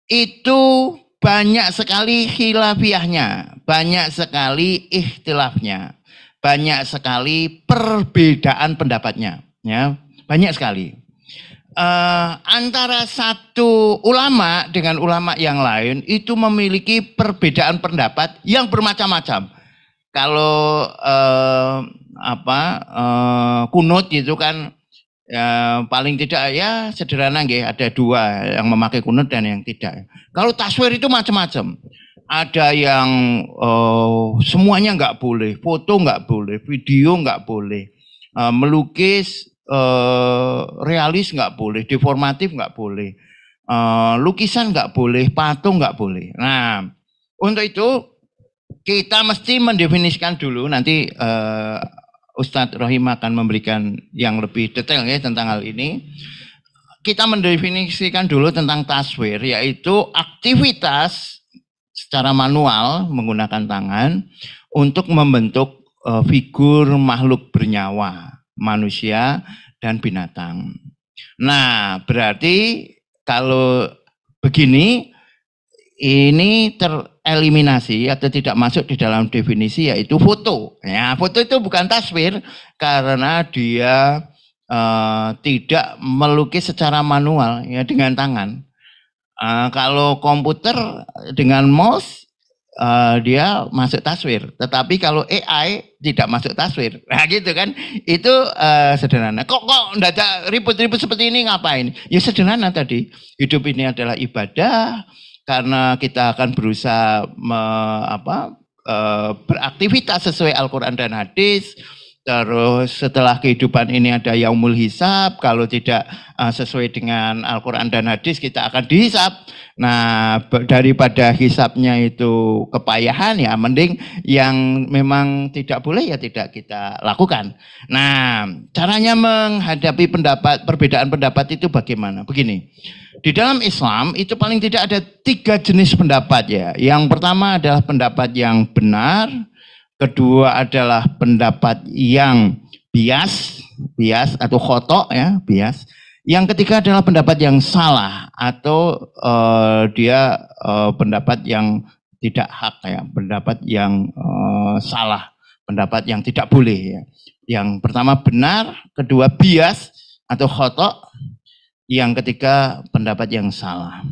itu banyak sekali khilafiahnya, banyak sekali ikhtilafnya, banyak sekali perbedaan pendapatnya, ya, banyak sekali uh, antara satu ulama dengan ulama yang lain itu memiliki perbedaan pendapat yang bermacam-macam. Kalau uh, apa uh, kunut itu kan ya, paling tidak ya sederhana nggih ada dua yang memakai kunut dan yang tidak. Kalau taswir itu macam-macam. Ada yang uh, semuanya nggak boleh, foto nggak boleh, video nggak boleh, uh, melukis Eh, realis nggak boleh, deformatif nggak boleh, eh, lukisan nggak boleh, patung nggak boleh. Nah, untuk itu kita mesti mendefinisikan dulu nanti eh, Ustadz Rohim akan memberikan yang lebih detail ya tentang hal ini. Kita mendefinisikan dulu tentang taswir, yaitu aktivitas secara manual menggunakan tangan untuk membentuk figur makhluk bernyawa manusia dan binatang. Nah, berarti kalau begini ini tereliminasi atau tidak masuk di dalam definisi yaitu foto. Ya, foto itu bukan taswir karena dia uh, tidak melukis secara manual ya dengan tangan. Uh, kalau komputer dengan mouse uh, dia masuk taswir. Tetapi kalau AI tidak masuk taswir. Nah gitu kan. Itu uh, sederhana. Kok kok ada ribut-ribut seperti ini ngapain? Ya sederhana tadi. Hidup ini adalah ibadah karena kita akan berusaha me, apa, uh, beraktivitas sesuai Al-Qur'an dan hadis Terus setelah kehidupan ini ada yaumul hisab, kalau tidak eh, sesuai dengan Al-Quran dan hadis kita akan dihisap. Nah daripada hisapnya itu kepayahan ya mending yang memang tidak boleh ya tidak kita lakukan. Nah caranya menghadapi pendapat perbedaan pendapat itu bagaimana? Begini, di dalam Islam itu paling tidak ada tiga jenis pendapat ya. Yang pertama adalah pendapat yang benar, Kedua adalah pendapat yang bias, bias atau khotok ya, bias. Yang ketiga adalah pendapat yang salah atau uh, dia uh, pendapat yang tidak hak ya, pendapat yang uh, salah, pendapat yang tidak boleh ya. Yang pertama benar, kedua bias atau khotok, yang ketiga pendapat yang salah.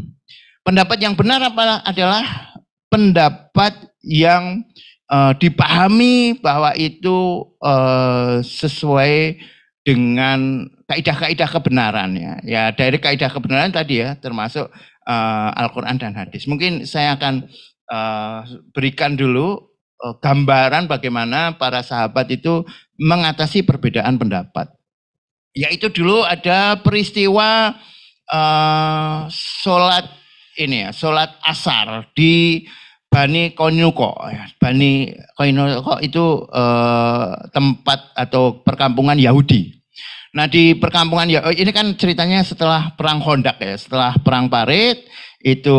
Pendapat yang benar adalah pendapat yang uh, dipahami bahwa itu uh, sesuai dengan kaidah-kaidah kebenaran ya. Ya dari kaidah kebenaran tadi ya termasuk uh, Al-Qur'an dan hadis. Mungkin saya akan uh, berikan dulu uh, gambaran bagaimana para sahabat itu mengatasi perbedaan pendapat. Yaitu dulu ada peristiwa uh, sholat ini ya, sholat asar di Bani Konyuko. Bani Konyuko itu eh, tempat atau perkampungan Yahudi. Nah di perkampungan Yahudi, ini kan ceritanya setelah perang Hondak ya, setelah perang Parit, itu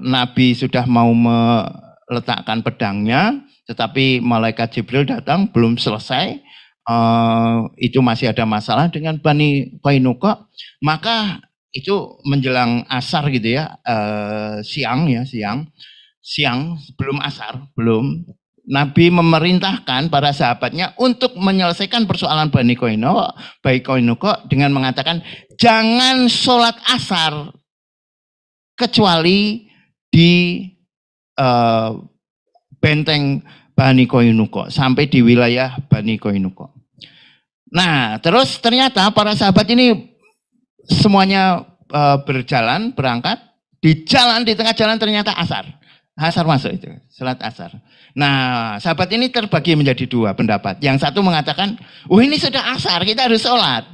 Nabi sudah mau meletakkan pedangnya, tetapi malaikat Jibril datang belum selesai, Uh, itu masih ada masalah dengan Bani Koinuko, maka itu menjelang asar gitu ya, uh, siang ya siang, siang belum asar, belum Nabi memerintahkan para sahabatnya untuk menyelesaikan persoalan Bani Koino, Bani Koinuko dengan mengatakan jangan sholat asar kecuali di uh, benteng Bani Koinuko sampai di wilayah Bani Koinuko. Nah, terus ternyata para sahabat ini semuanya uh, berjalan berangkat di jalan di tengah jalan ternyata asar. Asar masuk itu, salat asar. Nah, sahabat ini terbagi menjadi dua pendapat. Yang satu mengatakan, oh ini sudah asar, kita harus sholat.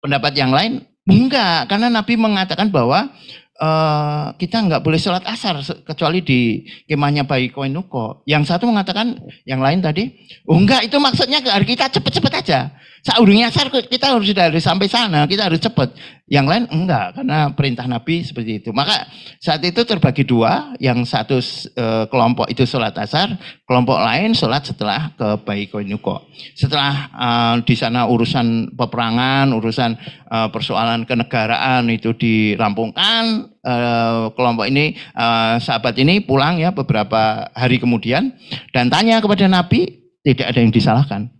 Pendapat yang lain, enggak. Karena Nabi mengatakan bahwa uh, kita enggak boleh sholat asar, kecuali di kemahnya bayi koinuko. Yang satu mengatakan, yang lain tadi, oh enggak, itu maksudnya kita cepet-cepet aja. Saudungnya asar kita harus sudah harus sampai sana, kita harus cepat. Yang lain enggak, karena perintah Nabi seperti itu. Maka saat itu terbagi dua, yang satu e, kelompok itu sholat asar, kelompok lain sholat setelah ke Baikoinuko. Setelah e, di sana urusan peperangan, urusan e, persoalan kenegaraan itu dirampungkan, e, kelompok ini, e, sahabat ini pulang ya beberapa hari kemudian, dan tanya kepada Nabi, tidak ada yang disalahkan.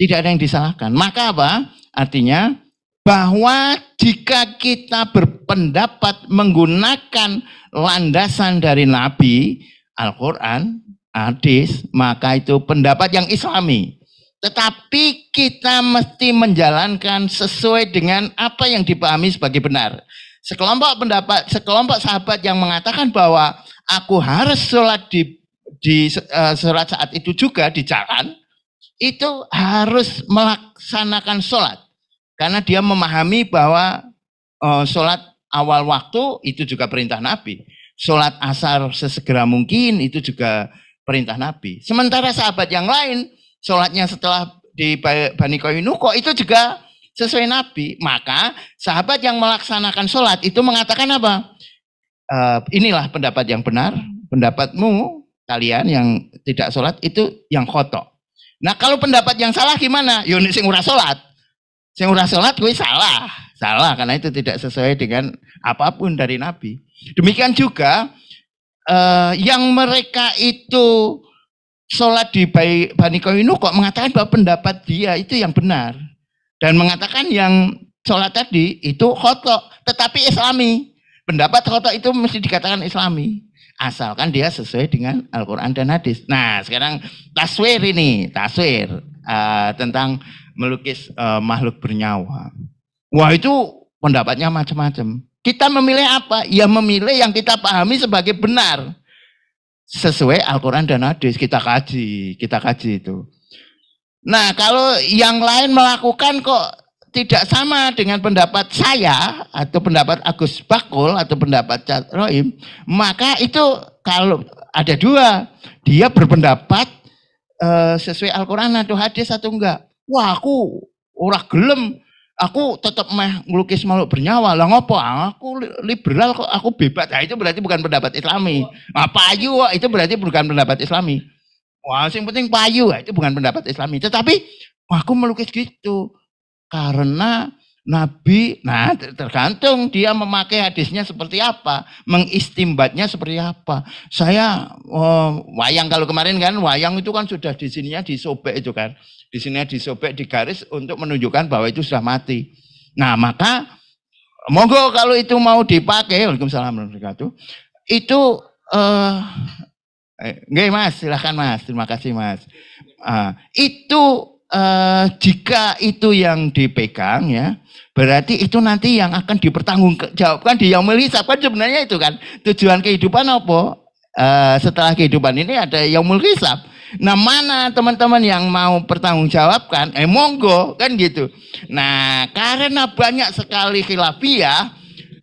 Tidak ada yang disalahkan. Maka apa? Artinya bahwa jika kita berpendapat menggunakan landasan dari Nabi, Al-Quran, hadis, maka itu pendapat yang islami. Tetapi kita mesti menjalankan sesuai dengan apa yang dipahami sebagai benar. Sekelompok pendapat, sekelompok sahabat yang mengatakan bahwa aku harus sholat di di uh, sholat saat itu juga di jalan, itu harus melaksanakan sholat. Karena dia memahami bahwa eh, sholat awal waktu itu juga perintah Nabi. Sholat asar sesegera mungkin itu juga perintah Nabi. Sementara sahabat yang lain, sholatnya setelah di Bani Koinuko itu juga sesuai Nabi. Maka sahabat yang melaksanakan sholat itu mengatakan apa? E, inilah pendapat yang benar, pendapatmu kalian yang tidak sholat itu yang kotor Nah, kalau pendapat yang salah gimana? Yunus ya, sing ora salat. Sing ora salat kuwi salah. Salah karena itu tidak sesuai dengan apapun dari nabi. Demikian juga eh, yang mereka itu sholat di Bani Koinu kok mengatakan bahwa pendapat dia itu yang benar dan mengatakan yang sholat tadi itu khotok tetapi islami pendapat khotok itu mesti dikatakan islami asalkan dia sesuai dengan Al-Quran dan hadis. Nah, sekarang taswir ini, taswir uh, tentang melukis uh, makhluk bernyawa. Wah, itu pendapatnya macam-macam. Kita memilih apa? Ya memilih yang kita pahami sebagai benar. Sesuai Al-Quran dan hadis, kita kaji, kita kaji itu. Nah, kalau yang lain melakukan kok tidak sama dengan pendapat saya atau pendapat Agus Bakul atau pendapat Cat Roim, maka itu kalau ada dua, dia berpendapat uh, sesuai Al-Quran atau hadis atau enggak. Wah aku ora gelem, aku tetap meh ngelukis makhluk bernyawa lah ngopo aku liberal kok aku bebas nah, itu berarti bukan pendapat islami nah, payu itu berarti bukan pendapat islami wah yang penting payu nah, itu bukan pendapat islami tetapi wah, aku melukis gitu karena Nabi, nah tergantung dia memakai hadisnya seperti apa, mengistimbatnya seperti apa. Saya oh, wayang kalau kemarin kan wayang itu kan sudah di sininya disobek itu kan, di sininya disobek di garis untuk menunjukkan bahwa itu sudah mati. Nah maka monggo kalau itu mau dipakai, Waalaikumsalam warahmatullahi itu eh, eh, Nggih Mas, silahkan Mas. Terima kasih Mas. Uh, itu eh, jika itu yang dipegang ya, berarti itu nanti yang akan dipertanggungjawabkan di yang hisab kan sebenarnya itu kan tujuan kehidupan apa? uh, setelah kehidupan ini ada yang hisab. Nah mana teman-teman yang mau pertanggungjawabkan? Eh monggo kan gitu. Nah karena banyak sekali khilafiyah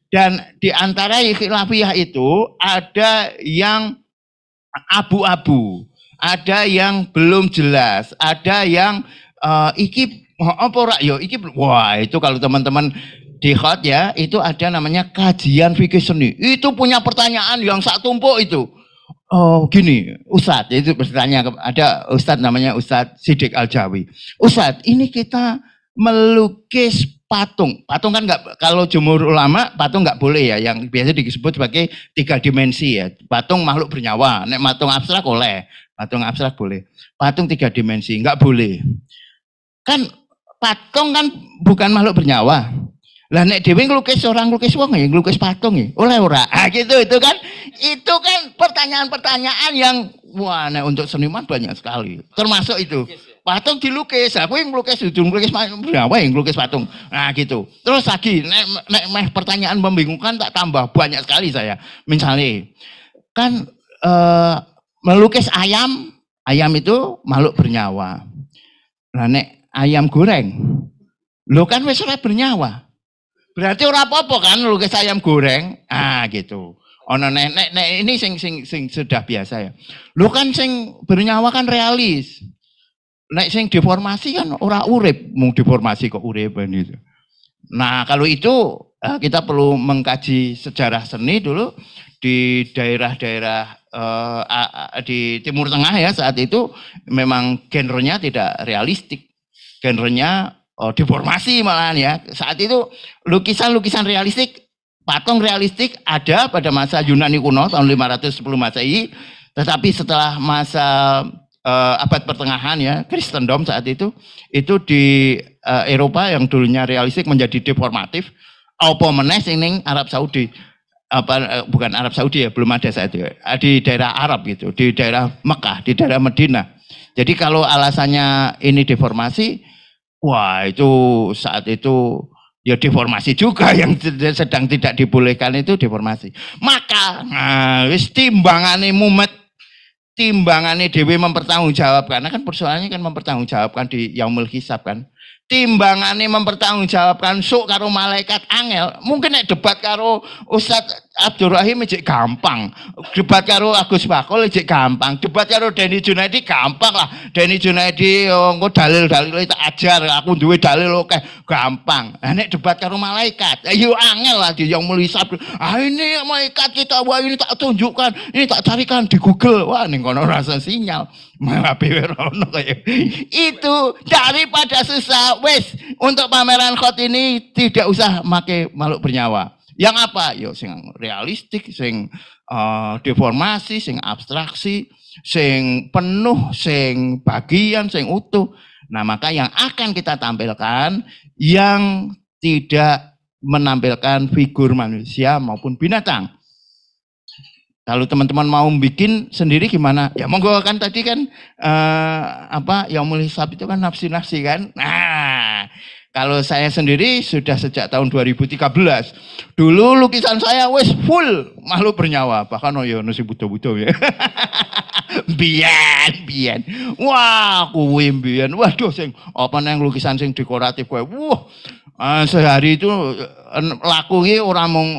dan di antara khilafiyah itu ada yang abu-abu ada yang belum jelas, ada yang uh, iki oh, apa ora yo iki wah itu kalau teman-teman di hot ya itu ada namanya kajian fikih seni. Itu punya pertanyaan yang satu tumpuk itu. Oh gini, Ustadz itu bertanya ada Ustadz namanya Ustadz Sidik Al Jawi. Ustadz ini kita melukis patung. Patung kan nggak kalau jumur ulama patung nggak boleh ya yang biasa disebut sebagai tiga dimensi ya. Patung makhluk bernyawa. Nek patung abstrak oleh. Patung abstrak boleh. Patung tiga dimensi enggak boleh. Kan patung kan bukan makhluk bernyawa. Lah nek Dewi nglukis orang nglukis wong ya nglukis patung ya. Oleh ora. Ah gitu itu kan itu kan pertanyaan-pertanyaan yang wah nek untuk seniman banyak sekali. Termasuk itu. Ya? Patung dilukis, aku yang nglukis itu nglukis bernyawa yang nglukis patung. Nah gitu. Terus lagi nek nek meh pertanyaan membingungkan tak tambah banyak sekali saya. Misalnya kan eh melukis ayam, ayam itu makhluk bernyawa. Nah, nek ayam goreng, lo kan wis bernyawa. Berarti ora apa-apa kan lukis ayam goreng. Ah gitu. Ono nenek nek ini sing sing sing sudah biasa ya. Lo kan sing bernyawa kan realis. Nek sing deformasi kan ora urip, mung deformasi kok urip itu. Nah, kalau itu ah, kita perlu mengkaji sejarah seni dulu di daerah-daerah uh, di Timur Tengah ya saat itu memang genrenya tidak realistik. Genrenya uh, deformasi malahan ya. Saat itu lukisan-lukisan realistik, patung realistik ada pada masa Yunani kuno tahun 510 Masehi, tetapi setelah masa uh, abad pertengahan ya Kristendom saat itu itu di uh, Eropa yang dulunya realistik menjadi deformatif apa meneh Arab Saudi apa eh, bukan Arab Saudi ya belum ada saat itu eh, di daerah Arab gitu di daerah Mekah di daerah Medina jadi kalau alasannya ini deformasi wah itu saat itu ya deformasi juga yang sedang tidak dibolehkan itu deformasi maka nah, wis timbangane mumet timbangane dewi mempertanggungjawabkan karena kan persoalannya kan mempertanggungjawabkan di yaumul hisab kan timbangane mempertanggungjawabkan sok karo malaikat angel mungkin nek debat karo Ustadz Abdul Rahim jek gampang debat karo Agus Bakul jek gampang debat karo Denny Junaidi gampang lah Denny Junaidi engko oh, dalil-dalil itu ajar aku duwe dalil oke gampang nah, nek debat karo malaikat ayo eh, angel lagi yang melihat ah ini malaikat kita wah ini tak tunjukkan ini tak carikan di Google wah ning kono rasa sinyal itu daripada susah, wes untuk pameran khot ini tidak usah make makhluk bernyawa. Yang apa? Yo sing realistik, sing uh, deformasi, sing abstraksi, sing penuh, sing bagian, sing utuh. Nah, maka yang akan kita tampilkan yang tidak menampilkan figur manusia maupun binatang. Kalau teman-teman mau bikin sendiri gimana? Ya monggo kan tadi kan eh, apa yang hisab itu kan nafsi-nafsi kan. Nah, kalau saya sendiri sudah sejak tahun 2013. Dulu lukisan saya wes full makhluk bernyawa, bahkan oh iya, ya nasi buta-buta ya. bian, bian. Wah, kuwi bian. Waduh sing apa neng lukisan sing dekoratif kowe. Wah, eh, sehari itu eh, laku iki orang mung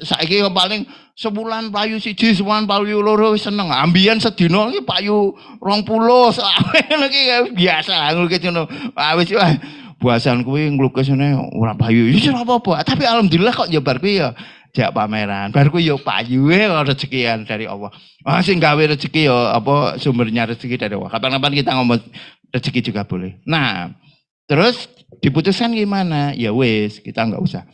saiki paling sebulan payu siji, sebulan payu loro seneng. Ambian sedina iki payu 20 sawe iki ya, biasa nglukis ngono. Ah wis buasan kuwi nglukis ngene ora payu. Ya, wis ora apa-apa, tapi alhamdulillah kok nyebar ya kuwi ya jak pameran. Bar kuwi yo rezeki rezekian dari Allah. wah sing gawe rezeki yo apa sumbernya rezeki dari Allah. Kapan-kapan kita ngomong rezeki juga boleh. Nah, terus diputuskan gimana? Ya wes kita nggak usah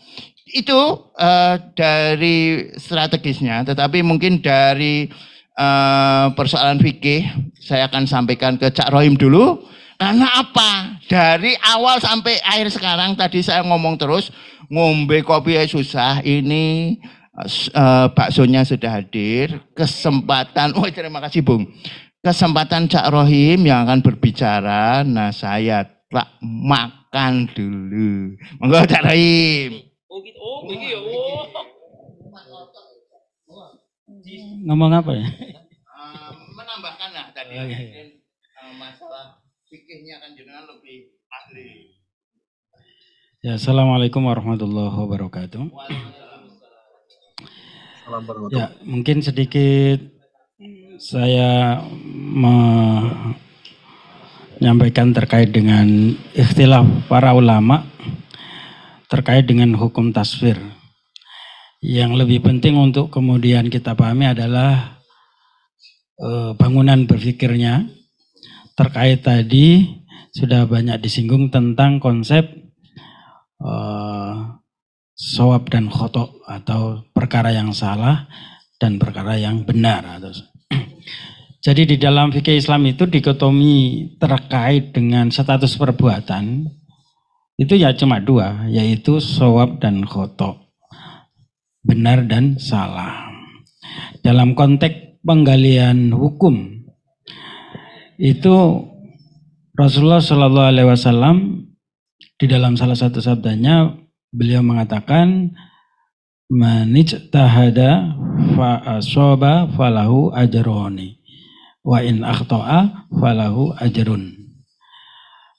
itu uh, dari strategisnya, tetapi mungkin dari uh, persoalan fikih saya akan sampaikan ke Cak Rohim dulu. Karena apa? Dari awal sampai akhir sekarang tadi saya ngomong terus ngombe kopi susah ini uh, baksonya sudah hadir. Kesempatan, oh terima kasih Bung. Kesempatan Cak Rohim yang akan berbicara. Nah saya tak makan dulu. Monggo Cak Rohim. Oh gitu. Oh ya. Oh. Ngomong apa ya? Uh, menambahkan lah tadi. Oh, iya, iya. masalah fikihnya kan jenengan lebih ahli. Ya, assalamualaikum warahmatullahi wabarakatuh. Ya, mungkin sedikit saya menyampaikan terkait dengan ikhtilaf para ulama terkait dengan hukum tasfir. Yang lebih penting untuk kemudian kita pahami adalah e, bangunan berpikirnya terkait tadi sudah banyak disinggung tentang konsep e, eh, soab dan khotok atau perkara yang salah dan perkara yang benar. jadi di dalam fikih Islam itu dikotomi terkait dengan status perbuatan itu ya cuma dua, yaitu soab dan khoto Benar dan salah. Dalam konteks penggalian hukum, itu Rasulullah Shallallahu Alaihi Wasallam di dalam salah satu sabdanya beliau mengatakan manij tahada fa asoba eh, falahu ajaroni wa in akhtoa falahu ajarun.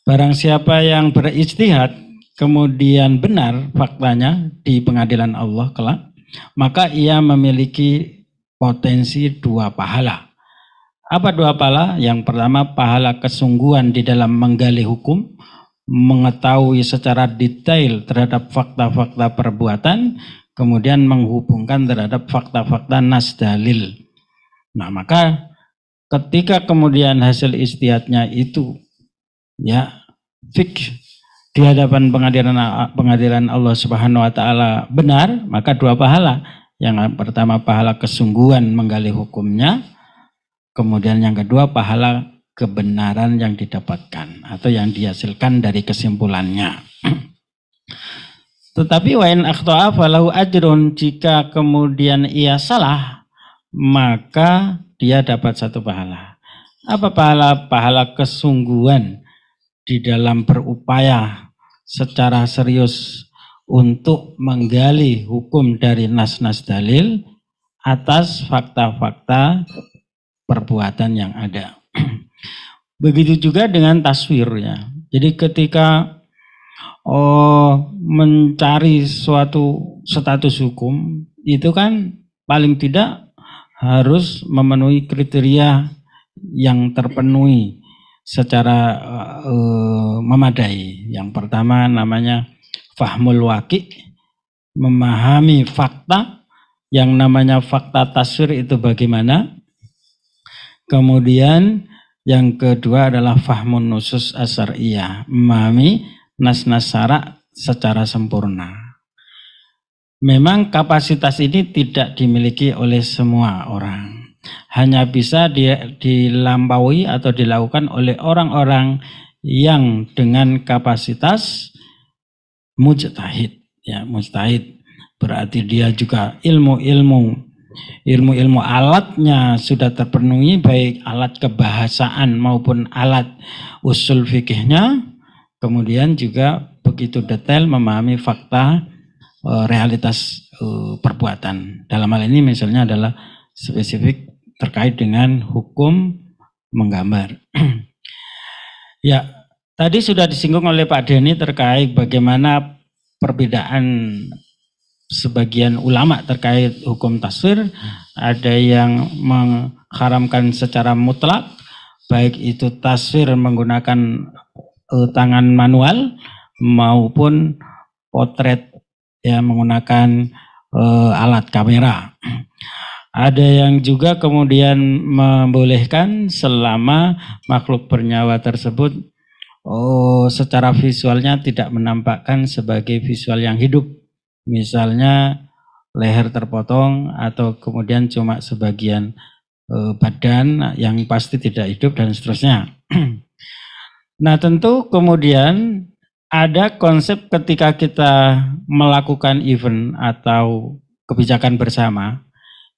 Barang siapa yang beristihad kemudian benar faktanya di pengadilan Allah kelak, maka ia memiliki potensi dua pahala. Apa dua pahala? Yang pertama pahala kesungguhan di dalam menggali hukum, mengetahui secara detail terhadap fakta-fakta perbuatan, kemudian menghubungkan terhadap fakta-fakta nas dalil. Nah, maka ketika kemudian hasil istiadatnya itu ya fik di hadapan pengadilan pengadilan Allah Subhanahu wa taala benar, maka dua pahala. Yang pertama pahala kesungguhan menggali hukumnya, kemudian yang kedua pahala kebenaran yang didapatkan atau yang dihasilkan dari kesimpulannya. Tetapi wain akhta'a falahu ajrun jika kemudian ia salah maka dia dapat satu pahala. Apa pahala? Pahala kesungguhan di dalam berupaya secara serius untuk menggali hukum dari nas-nas dalil atas fakta-fakta perbuatan yang ada. Begitu juga dengan taswirnya. Jadi ketika oh, mencari suatu status hukum itu kan paling tidak harus memenuhi kriteria yang terpenuhi secara uh, memadai. Yang pertama namanya fahmul waki, memahami fakta. Yang namanya fakta tasir itu bagaimana. Kemudian yang kedua adalah fahmun nusus asar iya, memahami nas-nas secara sempurna. Memang kapasitas ini tidak dimiliki oleh semua orang hanya bisa di, dilampaui atau dilakukan oleh orang-orang yang dengan kapasitas mujtahid ya mujtahid berarti dia juga ilmu-ilmu ilmu-ilmu alatnya sudah terpenuhi baik alat kebahasaan maupun alat usul fikihnya kemudian juga begitu detail memahami fakta eh, realitas eh, perbuatan dalam hal ini misalnya adalah spesifik terkait dengan hukum menggambar. ya, tadi sudah disinggung oleh Pak Denny terkait bagaimana perbedaan sebagian ulama terkait hukum tasir. ada yang mengharamkan secara mutlak baik itu tasir menggunakan eh, tangan manual maupun potret yang menggunakan uh, alat kamera Ada yang juga kemudian membolehkan selama makhluk bernyawa tersebut oh secara visualnya tidak menampakkan sebagai visual yang hidup. Misalnya leher terpotong atau kemudian cuma sebagian eh, badan yang pasti tidak hidup dan seterusnya. nah, tentu kemudian ada konsep ketika kita melakukan event atau kebijakan bersama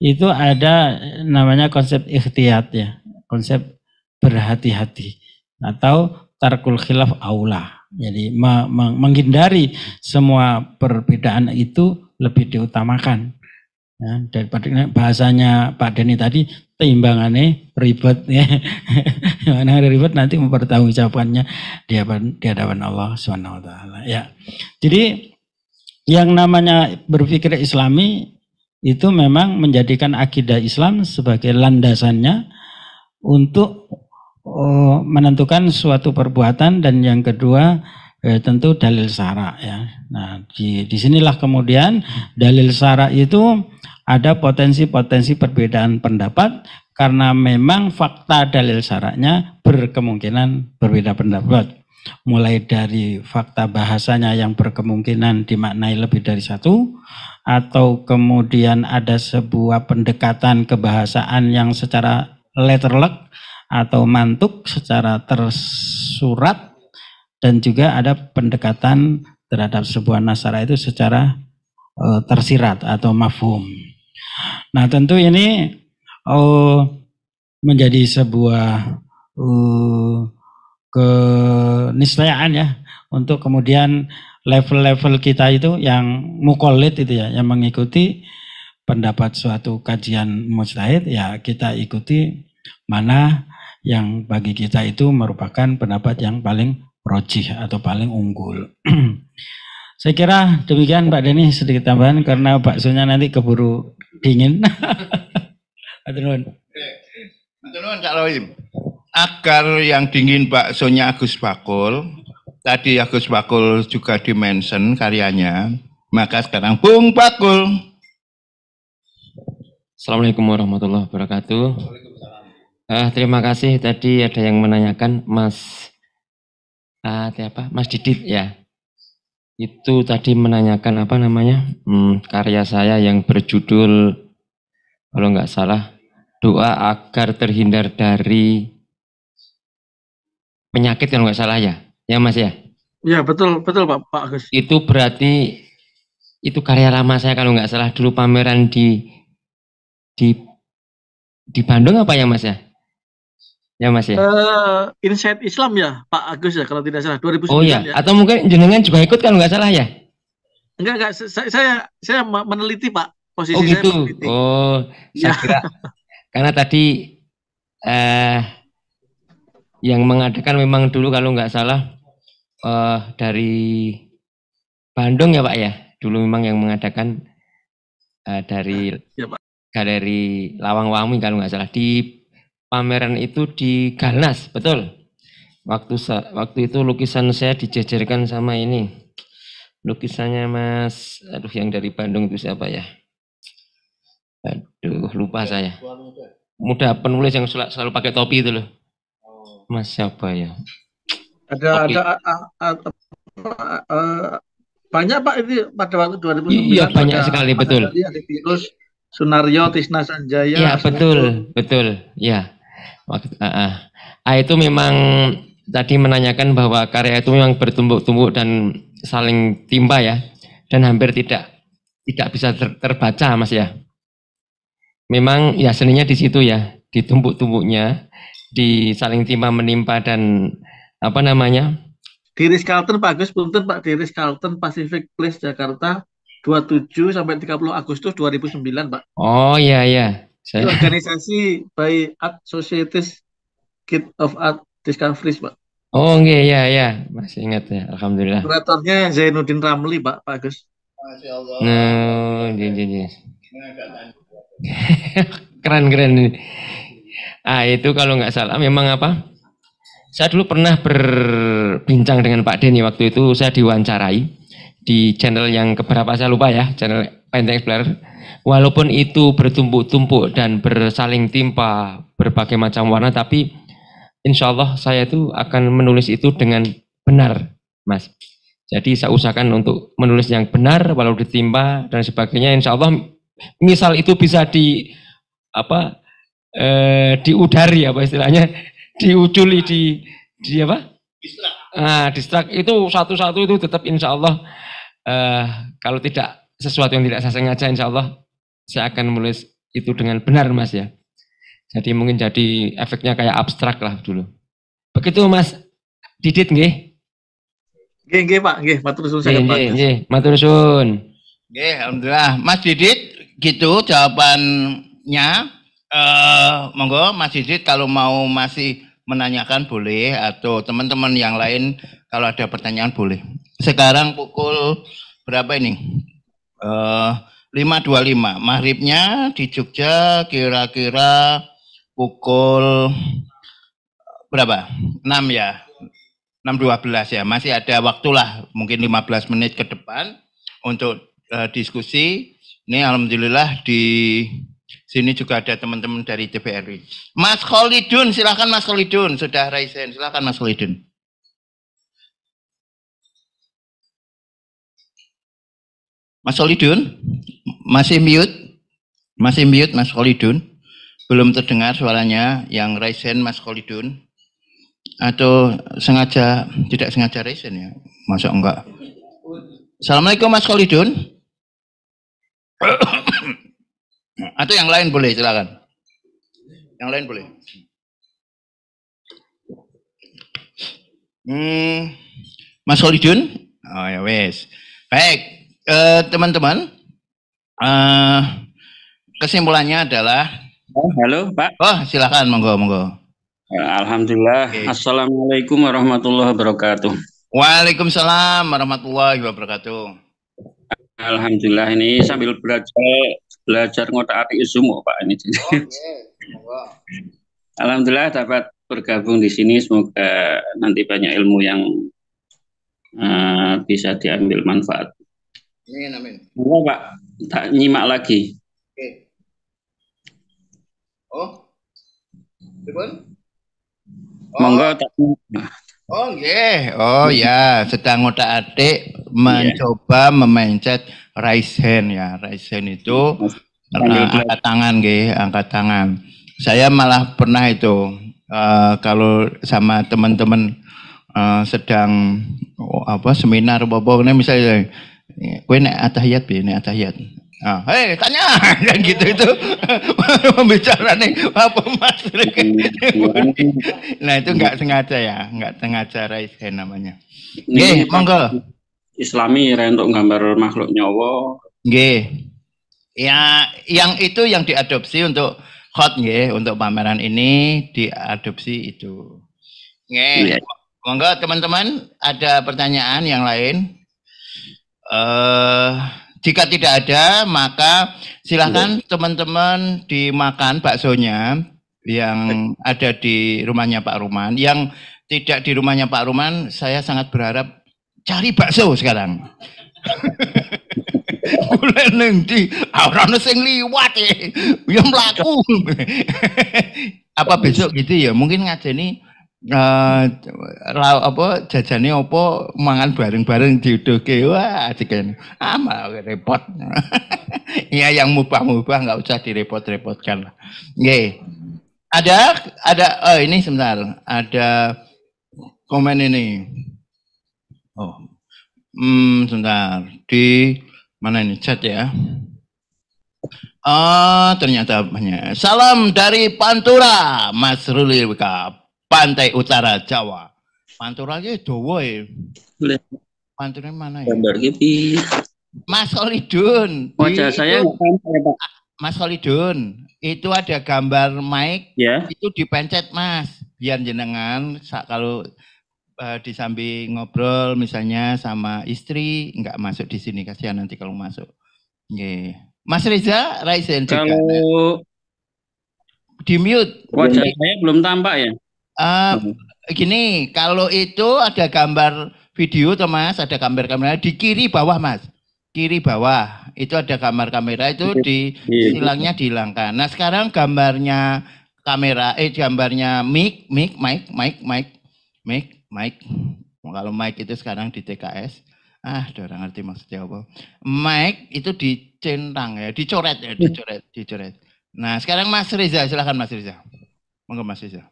itu ada eh, namanya konsep ikhtiyat ya, konsep berhati-hati atau tarkul khilaf aula. Jadi menghindari semua perbedaan itu lebih diutamakan. Ya, daripada bahasanya Pak Deni tadi timbangannya ribet ya. Mana ribet nanti mempertanggungjawabkannya di hadapan, di hadapan Allah swt Ya. Jadi yang namanya berpikir islami itu memang menjadikan akidah Islam sebagai landasannya untuk uh, menentukan suatu perbuatan dan yang kedua eh, tentu dalil sara ya. Nah di disinilah kemudian dalil sara itu ada potensi-potensi perbedaan pendapat karena memang fakta dalil syaratnya berkemungkinan berbeda pendapat. Mulai dari fakta bahasanya yang berkemungkinan dimaknai lebih dari satu, atau kemudian ada sebuah pendekatan kebahasaan yang secara letterlek atau mantuk secara tersurat dan juga ada pendekatan terhadap sebuah nasara itu secara e, tersirat atau mafhum. Nah tentu ini oh, menjadi sebuah uh, keniscayaan ya untuk kemudian level-level kita itu yang mukolit itu ya, yang mengikuti pendapat suatu kajian mujtahid ya kita ikuti mana yang bagi kita itu merupakan pendapat yang paling rojih atau paling unggul. Saya kira demikian Pak Denny sedikit tambahan karena baksonya nanti keburu dingin. Atunun. Atunun Kak Loim. Agar yang dingin baksonya Agus Pakul, tadi Agus Pakul juga dimention karyanya, maka sekarang Bung Pakul. Assalamualaikum warahmatullahi wabarakatuh. Uh, terima kasih tadi ada yang menanyakan Mas uh, apa Mas Didit ya itu tadi menanyakan apa namanya hmm, karya saya yang berjudul kalau nggak salah doa agar terhindar dari penyakit kalau nggak salah ya Ya Mas ya? Ya betul betul Pak Pak Agus. Itu berarti itu karya lama saya kalau nggak salah dulu pameran di di di Bandung apa ya Mas ya? Ya Mas ya. Uh, Insight Islam ya Pak Agus ya kalau tidak salah 2009 Oh iya. ya. Atau mungkin jenengan juga ikut kalau nggak salah ya? Enggak enggak saya saya, saya meneliti Pak posisi Oh gitu. meneliti. Oh saya ya. kira karena tadi eh yang mengadakan memang dulu kalau nggak salah uh, dari Bandung ya Pak ya? Dulu memang yang mengadakan uh, dari ya, Pak. galeri Lawang Wami kalau nggak salah di pameran itu di Galnas, betul? Waktu waktu itu lukisan saya dijejerkan sama ini. Lukisannya Mas, aduh yang dari Bandung itu siapa ya? Aduh, lupa ya, saya. mudah penulis yang selalu, pakai topi itu loh. Oh. Mas siapa ya? Ada okay. ada a, a, a, banyak Pak ini pada waktu 2009. Iya banyak ada, sekali betul. Ada, ada virus Sunario Tisna Sanjaya. Iya betul betul ya. Waktu, uh, uh. A itu memang tadi menanyakan bahwa karya itu memang bertumbuk-tumbuk dan saling timba ya dan hampir tidak tidak bisa ter, terbaca mas ya. Memang ya seninya di situ ya ditumbuk-tumbuknya di saling timba menimpa dan apa namanya? Diris Carlton Pak Agus punten Pak Diris Carlton Pacific Place Jakarta 27 sampai 30 Agustus 2009 Pak. Oh iya iya. Saya... Itu organisasi by Art Societies Kid of Art Discoveries Pak. Oh iya iya iya masih ingat ya alhamdulillah. Kuratornya Zainuddin Ramli Pak Pak Agus. Masya Allah. jin jin jin jin. keren keren ini. Ah itu kalau nggak salah memang apa? Saya dulu pernah berbincang dengan Pak Denny waktu itu saya diwawancarai di channel yang keberapa saya lupa ya, channel Painting Explorer. Walaupun itu bertumpuk-tumpuk dan bersaling timpa berbagai macam warna, tapi insya Allah saya itu akan menulis itu dengan benar, Mas. Jadi saya usahakan untuk menulis yang benar, walau ditimpa dan sebagainya. Insya Allah, misal itu bisa di apa eh, diudari apa istilahnya diuculi di di apa? Distrak. Nah, distrak itu satu-satu itu tetap insya Allah uh, kalau tidak sesuatu yang tidak saya sengaja insya Allah saya akan menulis itu dengan benar mas ya. Jadi mungkin jadi efeknya kayak abstrak lah dulu. Begitu mas Didit nggih. Nggih nggih Pak, nggih matur suwun saya Pak. Nggih, matur suwun. Nggih, alhamdulillah. Mas Didit gitu jawabannya eh monggo Mas Didit kalau mau masih menanyakan boleh atau teman-teman yang lain kalau ada pertanyaan boleh. Sekarang pukul berapa ini? Uh, eh, 5.25. Maghribnya di Jogja kira-kira pukul berapa? 6 ya. 6.12 ya. Masih ada waktulah mungkin 15 menit ke depan untuk uh, diskusi. Ini alhamdulillah di Sini juga ada teman-teman dari DPRI. Mas Khalidun, silahkan Mas Khalidun. Sudah Raisen, silahkan Mas Khalidun. Mas Khalidun, masih mute? Masih mute Mas Khalidun? Belum terdengar suaranya yang Raisen Mas Khalidun? Atau sengaja, tidak sengaja Raisen ya? Masuk enggak? Assalamualaikum Mas Khalidun. Atau yang lain boleh, silakan. Yang lain boleh. Hmm, Mas Holidun? Oh ya wes. Baik, eh, teman-teman. Eh, uh, kesimpulannya adalah oh, Halo, Pak. Oh, silakan monggo, monggo. Ya, Alhamdulillah. Okay. Assalamualaikum warahmatullahi wabarakatuh. Waalaikumsalam warahmatullahi wabarakatuh. Alhamdulillah ini sambil belajar belajar ngotak atik semua Pak ini. Oh, yeah. wow. Alhamdulillah dapat bergabung di sini semoga nanti banyak ilmu yang uh, bisa diambil manfaat. Amin amin. Oh, Pak, tak nyimak lagi. Oke. Okay. Oh. Ribun? Oh. Monggo tak Oh Yeah. Oh ya, sedang otak atik iya. mencoba yeah. memencet raise hand ya. Raise hand itu karena eh, angkat tangan, ge, angkat tangan. Saya malah pernah itu uh, kalau sama teman-teman uh, sedang oh, apa seminar ini misalnya kue nek atahiyat bi nek atahiyat ah hei tanya yang gitu itu membicara nih apa mas iya, iya, iya. nah itu nggak sengaja ya nggak sengaja raise hand namanya oke monggo Islami ya untuk gambar makhluk nyawa. Nggih. Ya, yang itu yang diadopsi untuk hot nggih, untuk pameran ini diadopsi itu. Nggih. Yeah. Monggo teman-teman ada pertanyaan yang lain? Eh uh, jika tidak ada, maka silahkan iya. teman-teman dimakan baksonya yang iya. ada di rumahnya Pak Ruman. Yang tidak di rumahnya Pak Ruman, saya sangat berharap cari bakso sekarang. Gula neng di ah, Ora ono sing liwat eh. ya Ya melaku. apa besok gitu ya? Mungkin ngajeni uh, apa jajane apa mangan bareng-bareng diuduhke. Wah, ajikan. Ama ah, repot. ya yang mubah-mubah nggak usah direpot-repotkan. okay. Ada ada oh ini sebentar. Ada komen ini. Oh, hmm, sebentar. Di mana ini chat ya? Ah, oh, ternyata banyak. Salam dari Pantura, Mas Ruli Wika, Pantai Utara Jawa. Pantura itu doa ya? Pantura mana ya? Gambar Gipi. Mas Solidun. Wajah saya ah, Mas Solidun, itu ada gambar Mike Ya. Yeah. Itu dipencet Mas, biar jenengan kalau uh, di samping ngobrol misalnya sama istri nggak masuk di sini kasihan nanti kalau masuk. Yeah. Mas Reza, Raizen juga. Kalau di mute. Wajah saya belum tampak ya. Uh, gini, kalau itu ada gambar video tuh Mas, ada gambar kamera di kiri bawah Mas. Kiri bawah itu ada gambar kamera itu iya. di iya. silangnya dihilangkan. Nah, sekarang gambarnya kamera eh gambarnya mic, mic, mic, mic, mic, mic. Mike. Kalau Mike itu sekarang di TKS. Ah, orang ngerti maksudnya apa. Mike itu dicentang ya, dicoret ya, dicoret, dicoret. Nah, sekarang Mas Riza, silakan Mas Riza. Monggo Mas Riza?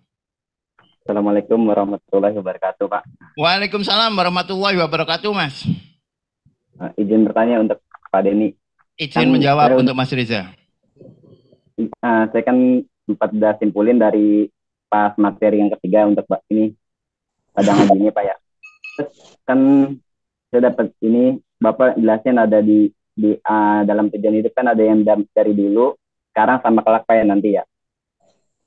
Assalamualaikum warahmatullahi wabarakatuh, Pak. Waalaikumsalam warahmatullahi wabarakatuh, Mas. Nah, izin bertanya untuk Pak Denny. Izin kan, menjawab saya, untuk Mas Riza. Uh, ah, saya kan sempat sudah simpulin dari pas materi yang ketiga untuk Pak ini Padang ini ya, Pak ya. Terus kan saya dapat ini Bapak jelasin ada di di uh, dalam tujuan itu kan ada yang dari dulu, sekarang sama kelak Pak ya nanti ya.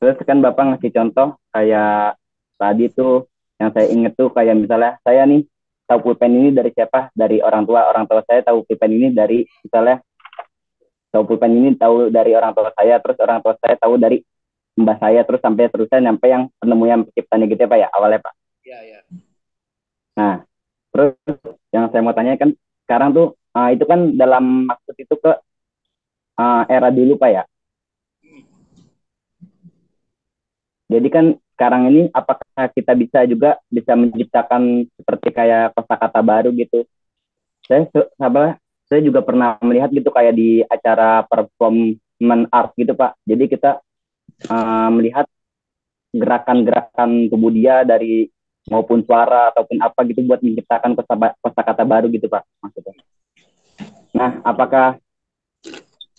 Terus kan Bapak ngasih contoh kayak tadi tuh yang saya inget tuh kayak misalnya saya nih tahu pulpen ini dari siapa? Dari orang tua. Orang tua saya tahu pulpen ini dari misalnya tahu pulpen ini tahu dari orang tua saya, terus orang tua saya tahu dari mbah saya, terus sampai terusnya sampai yang penemuan penciptanya gitu ya Pak ya awalnya Pak ya, ya. Nah, terus yang saya mau tanya kan sekarang tuh uh, itu kan dalam maksud itu ke uh, era dulu Pak ya. Hmm. Jadi kan sekarang ini apakah kita bisa juga bisa menciptakan seperti kayak kosakata baru gitu? Saya sabar, Saya juga pernah melihat gitu kayak di acara performance art gitu Pak. Jadi kita uh, melihat gerakan-gerakan tubuh dia dari maupun suara ataupun apa gitu buat menciptakan kosa kata baru gitu pak maksudnya. Nah apakah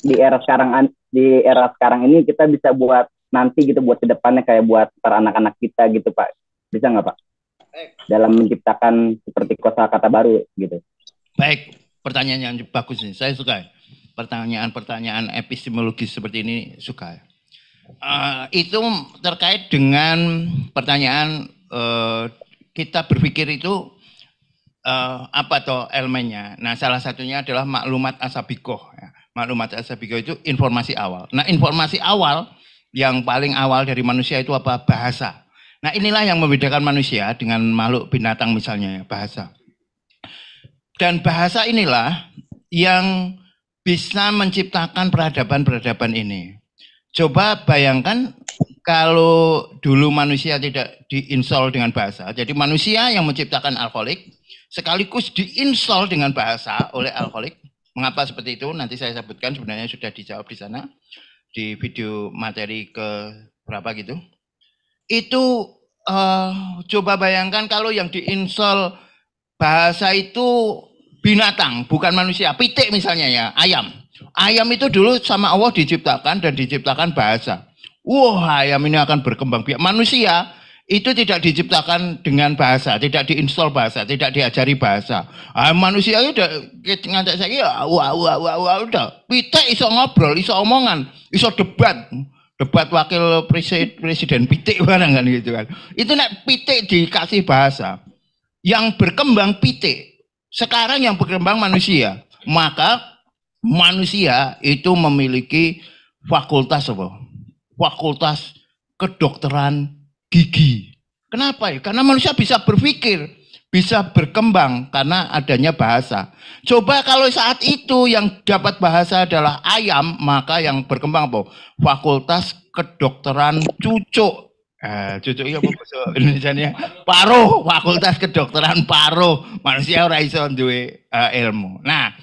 di era sekarang di era sekarang ini kita bisa buat nanti gitu buat kedepannya kayak buat para anak-anak kita gitu pak bisa nggak pak dalam menciptakan seperti kosa kata baru gitu. Baik pertanyaan yang bagus ini saya suka pertanyaan-pertanyaan epistemologis seperti ini suka. Uh, itu terkait dengan pertanyaan Eh, kita berpikir itu uh, apa toh elemennya. Nah, salah satunya adalah maklumat asabikoh. Ya. Maklumat asabikoh itu informasi awal. Nah, informasi awal yang paling awal dari manusia itu apa? Bahasa. Nah, inilah yang membedakan manusia dengan makhluk binatang misalnya ya, bahasa. Dan bahasa inilah yang bisa menciptakan peradaban-peradaban ini. Coba bayangkan kalau dulu manusia tidak diinstal dengan bahasa. Jadi manusia yang menciptakan alkoholik sekaligus diinstal dengan bahasa oleh alkoholik. Mengapa seperti itu? Nanti saya sebutkan sebenarnya sudah dijawab di sana di video materi ke berapa gitu. Itu uh, coba bayangkan kalau yang diinstal bahasa itu binatang bukan manusia, pitik misalnya ya, ayam. Ayam itu dulu sama Allah diciptakan dan diciptakan bahasa. Wah, ayam ini akan berkembang biak. Manusia itu tidak diciptakan dengan bahasa, tidak diinstal bahasa, tidak diajari bahasa. Ah, manusia itu ngantek saya, wah wah wah wah udah. Pite iso ngobrol, iso omongan, iso debat. Debat wakil presiden, presiden pite barang kan gitu kan. Itu nak pite dikasih bahasa. Yang berkembang pite, Sekarang yang berkembang manusia. Maka manusia itu memiliki fakultas apa? Fakultas kedokteran gigi. Kenapa ya? Karena manusia bisa berpikir, bisa berkembang karena adanya bahasa. Coba kalau saat itu yang dapat bahasa adalah ayam, maka yang berkembang apa? Fakultas kedokteran cucuk. Eh, cucuk iya apa bahasa Indonesia -nya? Paruh, fakultas kedokteran paruh. Manusia ora iso duwe eh, ilmu. Nah,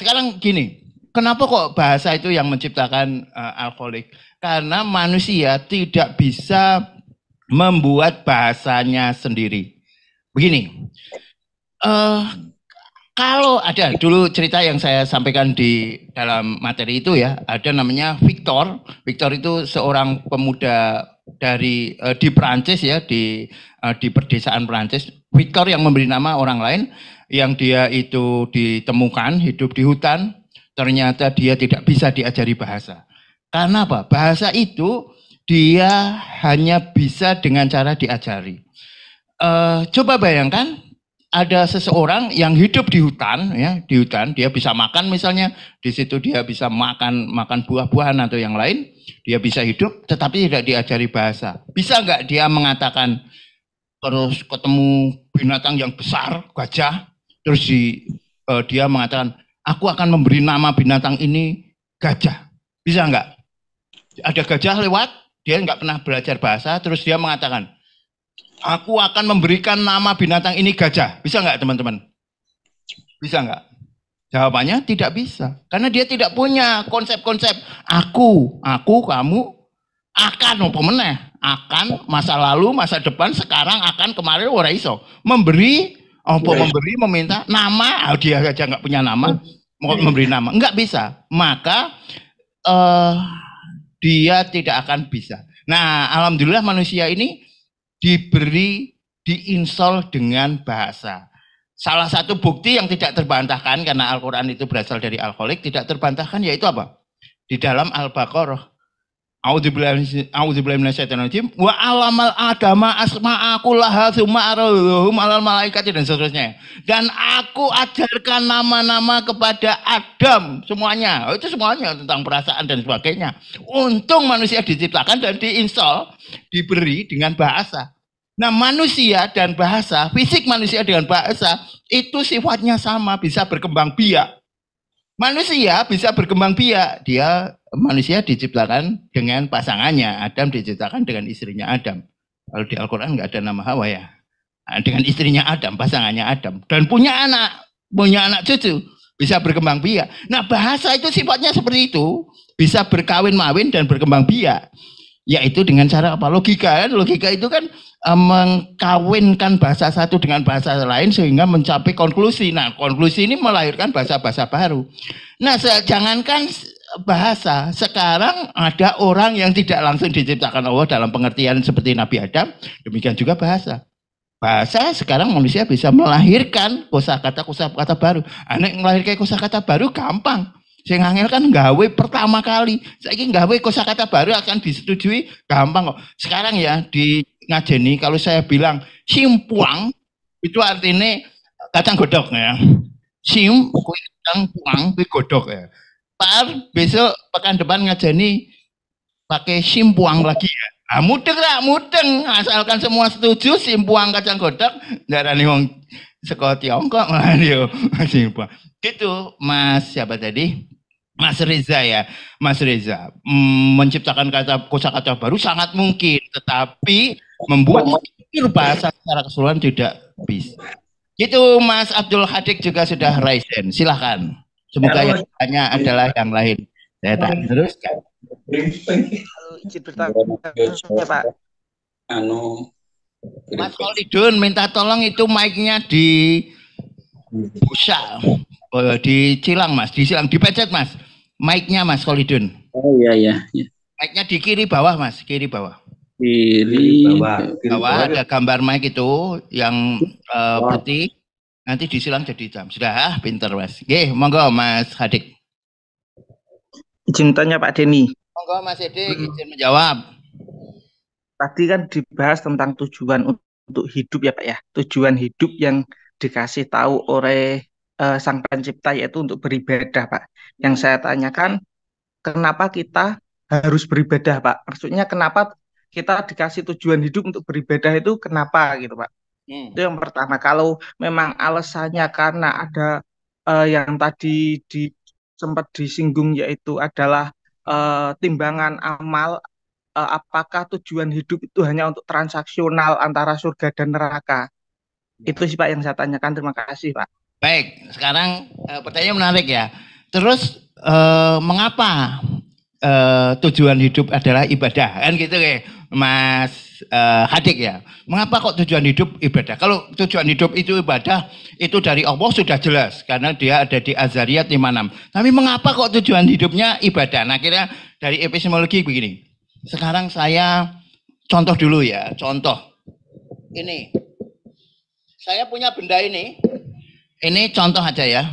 sekarang gini, kenapa kok bahasa itu yang menciptakan uh, alkoholik? Karena manusia tidak bisa membuat bahasanya sendiri. Begini, uh, kalau ada dulu cerita yang saya sampaikan di dalam materi itu ya, ada namanya Victor. Victor itu seorang pemuda dari uh, di Prancis ya, di uh, di perdesaan Prancis. Victor yang memberi nama orang lain yang dia itu ditemukan hidup di hutan, ternyata dia tidak bisa diajari bahasa. Karena apa? Bahasa itu dia hanya bisa dengan cara diajari. Uh, coba bayangkan ada seseorang yang hidup di hutan, ya di hutan dia bisa makan misalnya, di situ dia bisa makan makan buah-buahan atau yang lain, dia bisa hidup, tetapi tidak diajari bahasa. Bisa nggak dia mengatakan terus ketemu binatang yang besar, gajah, Terus di, uh, dia mengatakan, aku akan memberi nama binatang ini gajah. Bisa enggak Ada gajah lewat, dia enggak pernah belajar bahasa, terus dia mengatakan, aku akan memberikan nama binatang ini gajah. Bisa enggak teman-teman? Bisa enggak Jawabannya tidak bisa. Karena dia tidak punya konsep-konsep aku, aku, kamu, akan apa meneh? Akan masa lalu, masa depan, sekarang, akan kemarin ora iso. Memberi apa iya. memberi, meminta nama, ah, dia saja nggak punya nama, mau iya. memberi nama, nggak bisa. Maka uh, dia tidak akan bisa. Nah, alhamdulillah manusia ini diberi diinsol dengan bahasa. Salah satu bukti yang tidak terbantahkan karena Al-Quran itu berasal dari alkoholik tidak terbantahkan yaitu apa? Di dalam Al-Baqarah Auzubillahiminasyaitonirrajim wa alamal adama asma'a kullaha tsumma araduhum alal malaikati dan seterusnya. Dan aku ajarkan nama-nama kepada Adam semuanya. Oh, itu semuanya tentang perasaan dan sebagainya. Untung manusia diciptakan dan diinstal, diberi dengan bahasa. Nah, manusia dan bahasa, fisik manusia dengan bahasa itu sifatnya sama, bisa berkembang biak. Manusia bisa berkembang biak, dia manusia diciptakan dengan pasangannya. Adam diciptakan dengan istrinya Adam. Kalau di Al-Quran nggak ada nama Hawa ya. Nah, dengan istrinya Adam, pasangannya Adam. Dan punya anak, punya anak cucu. Bisa berkembang biak. Nah bahasa itu sifatnya seperti itu. Bisa berkawin mawin dan berkembang biak yaitu dengan cara apa logika kan? logika itu kan e, mengkawinkan bahasa satu dengan bahasa lain sehingga mencapai konklusi nah konklusi ini melahirkan bahasa-bahasa baru nah jangankan bahasa sekarang ada orang yang tidak langsung diciptakan Allah dalam pengertian seperti Nabi Adam demikian juga bahasa bahasa sekarang manusia bisa melahirkan kosakata kosakata baru yang melahirkan kosakata baru gampang Sing angel kan gawe pertama kali. Saiki gawe kosakata baru akan disetujui gampang kok. Sekarang ya di ngajeni kalau saya bilang simpuang itu artinya kacang godok ya. Sim kacang puang kue godok ya. Par besok pekan depan ngajeni pakai simpuang lagi ya. Ah, mudeng lah, mudeng. Asalkan semua setuju, simpuang kacang godok, darani wong seko Tiongkok lah yo simpuang. Gitu, Mas siapa tadi? Mas Reza ya, Mas Reza mm, menciptakan kata kosakata baru sangat mungkin, tetapi membuat pikir bahasa secara keseluruhan tidak bisa. Itu Mas Abdul Hadik juga sudah raisen. Silahkan. Semoga yang tanya adalah yang lain. Saya tak terus. Pak. Mas Kolidun minta tolong itu mic-nya di busa eh, di Cilang Mas, di Cilang di pejat Mas. Mic-nya Mas Kolidun. Oh iya, iya iya. Mic-nya di kiri bawah Mas, kiri bawah. Kiri, bawah. Kiri bawah, bawah ada gambar mic itu yang uh, oh. putih. Nanti disilang jadi jam. Sudah, ah, pinter Mas. Oke, monggo Mas Hadik. Cintanya Pak Deni. Monggo Mas Hadik izin menjawab. Tadi kan dibahas tentang tujuan untuk hidup ya Pak ya. Tujuan hidup yang dikasih tahu oleh uh, Sang Pencipta yaitu untuk beribadah, Pak. Yang saya tanyakan kenapa kita harus beribadah, Pak? Maksudnya kenapa kita dikasih tujuan hidup untuk beribadah itu kenapa gitu, Pak? Hmm. Itu yang pertama. Kalau memang alasannya karena ada uh, yang tadi di sempat disinggung yaitu adalah uh, timbangan amal uh, apakah tujuan hidup itu hanya untuk transaksional antara surga dan neraka? Ya. Itu sih Pak yang saya tanyakan. Terima kasih, Pak. Baik, sekarang e, pertanyaan menarik ya. Terus e, mengapa e, tujuan hidup adalah ibadah? Kan gitu ya, Mas e, Hadik ya. Mengapa kok tujuan hidup ibadah? Kalau tujuan hidup itu ibadah, itu dari Allah sudah jelas karena dia ada di Azariyat 56. Tapi mengapa kok tujuan hidupnya ibadah? Nah, kira dari epistemologi begini. Sekarang saya contoh dulu ya, contoh. Ini. Saya punya benda ini, ini contoh aja ya.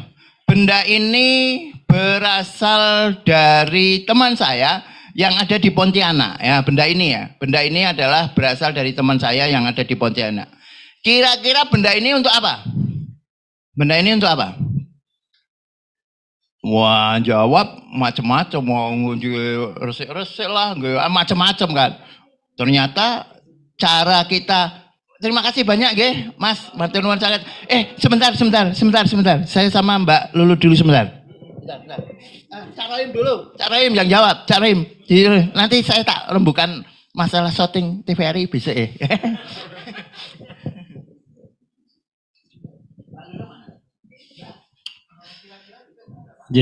Benda ini berasal dari teman saya yang ada di Pontianak ya benda ini ya benda ini adalah berasal dari teman saya yang ada di Pontianak kira-kira benda ini untuk apa benda ini untuk apa wah jawab macam-macam mau resik-resik lah macam-macam kan ternyata cara kita Terima kasih banyak ya, Mas. Martin Wan sangat. Eh, sebentar, sebentar, sebentar, sebentar. Saya sama Mbak Lulu dulu sebentar. Bentar, ah, dulu, Cak yang jawab, Cak Nanti saya tak rembukan masalah shooting TVRI bisa eh.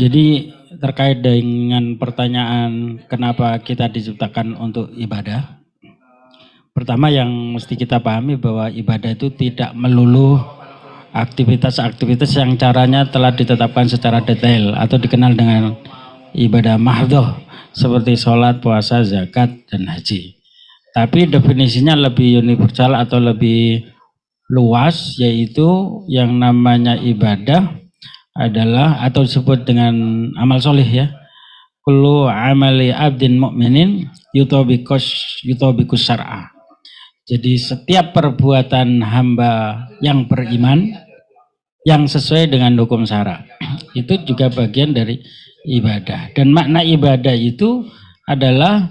Jadi terkait dengan pertanyaan kenapa kita diciptakan untuk ibadah, Pertama yang mesti kita pahami bahwa ibadah itu tidak melulu aktivitas-aktivitas yang caranya telah ditetapkan secara detail atau dikenal dengan ibadah mahdoh seperti sholat, puasa, zakat, dan haji. Tapi definisinya lebih universal atau lebih luas yaitu yang namanya ibadah adalah atau disebut dengan amal solih ya. kulu amali abdin mu'minin yutobikus yutobikus syara'ah. Jadi setiap perbuatan hamba yang beriman yang sesuai dengan hukum syara itu juga bagian dari ibadah. Dan makna ibadah itu adalah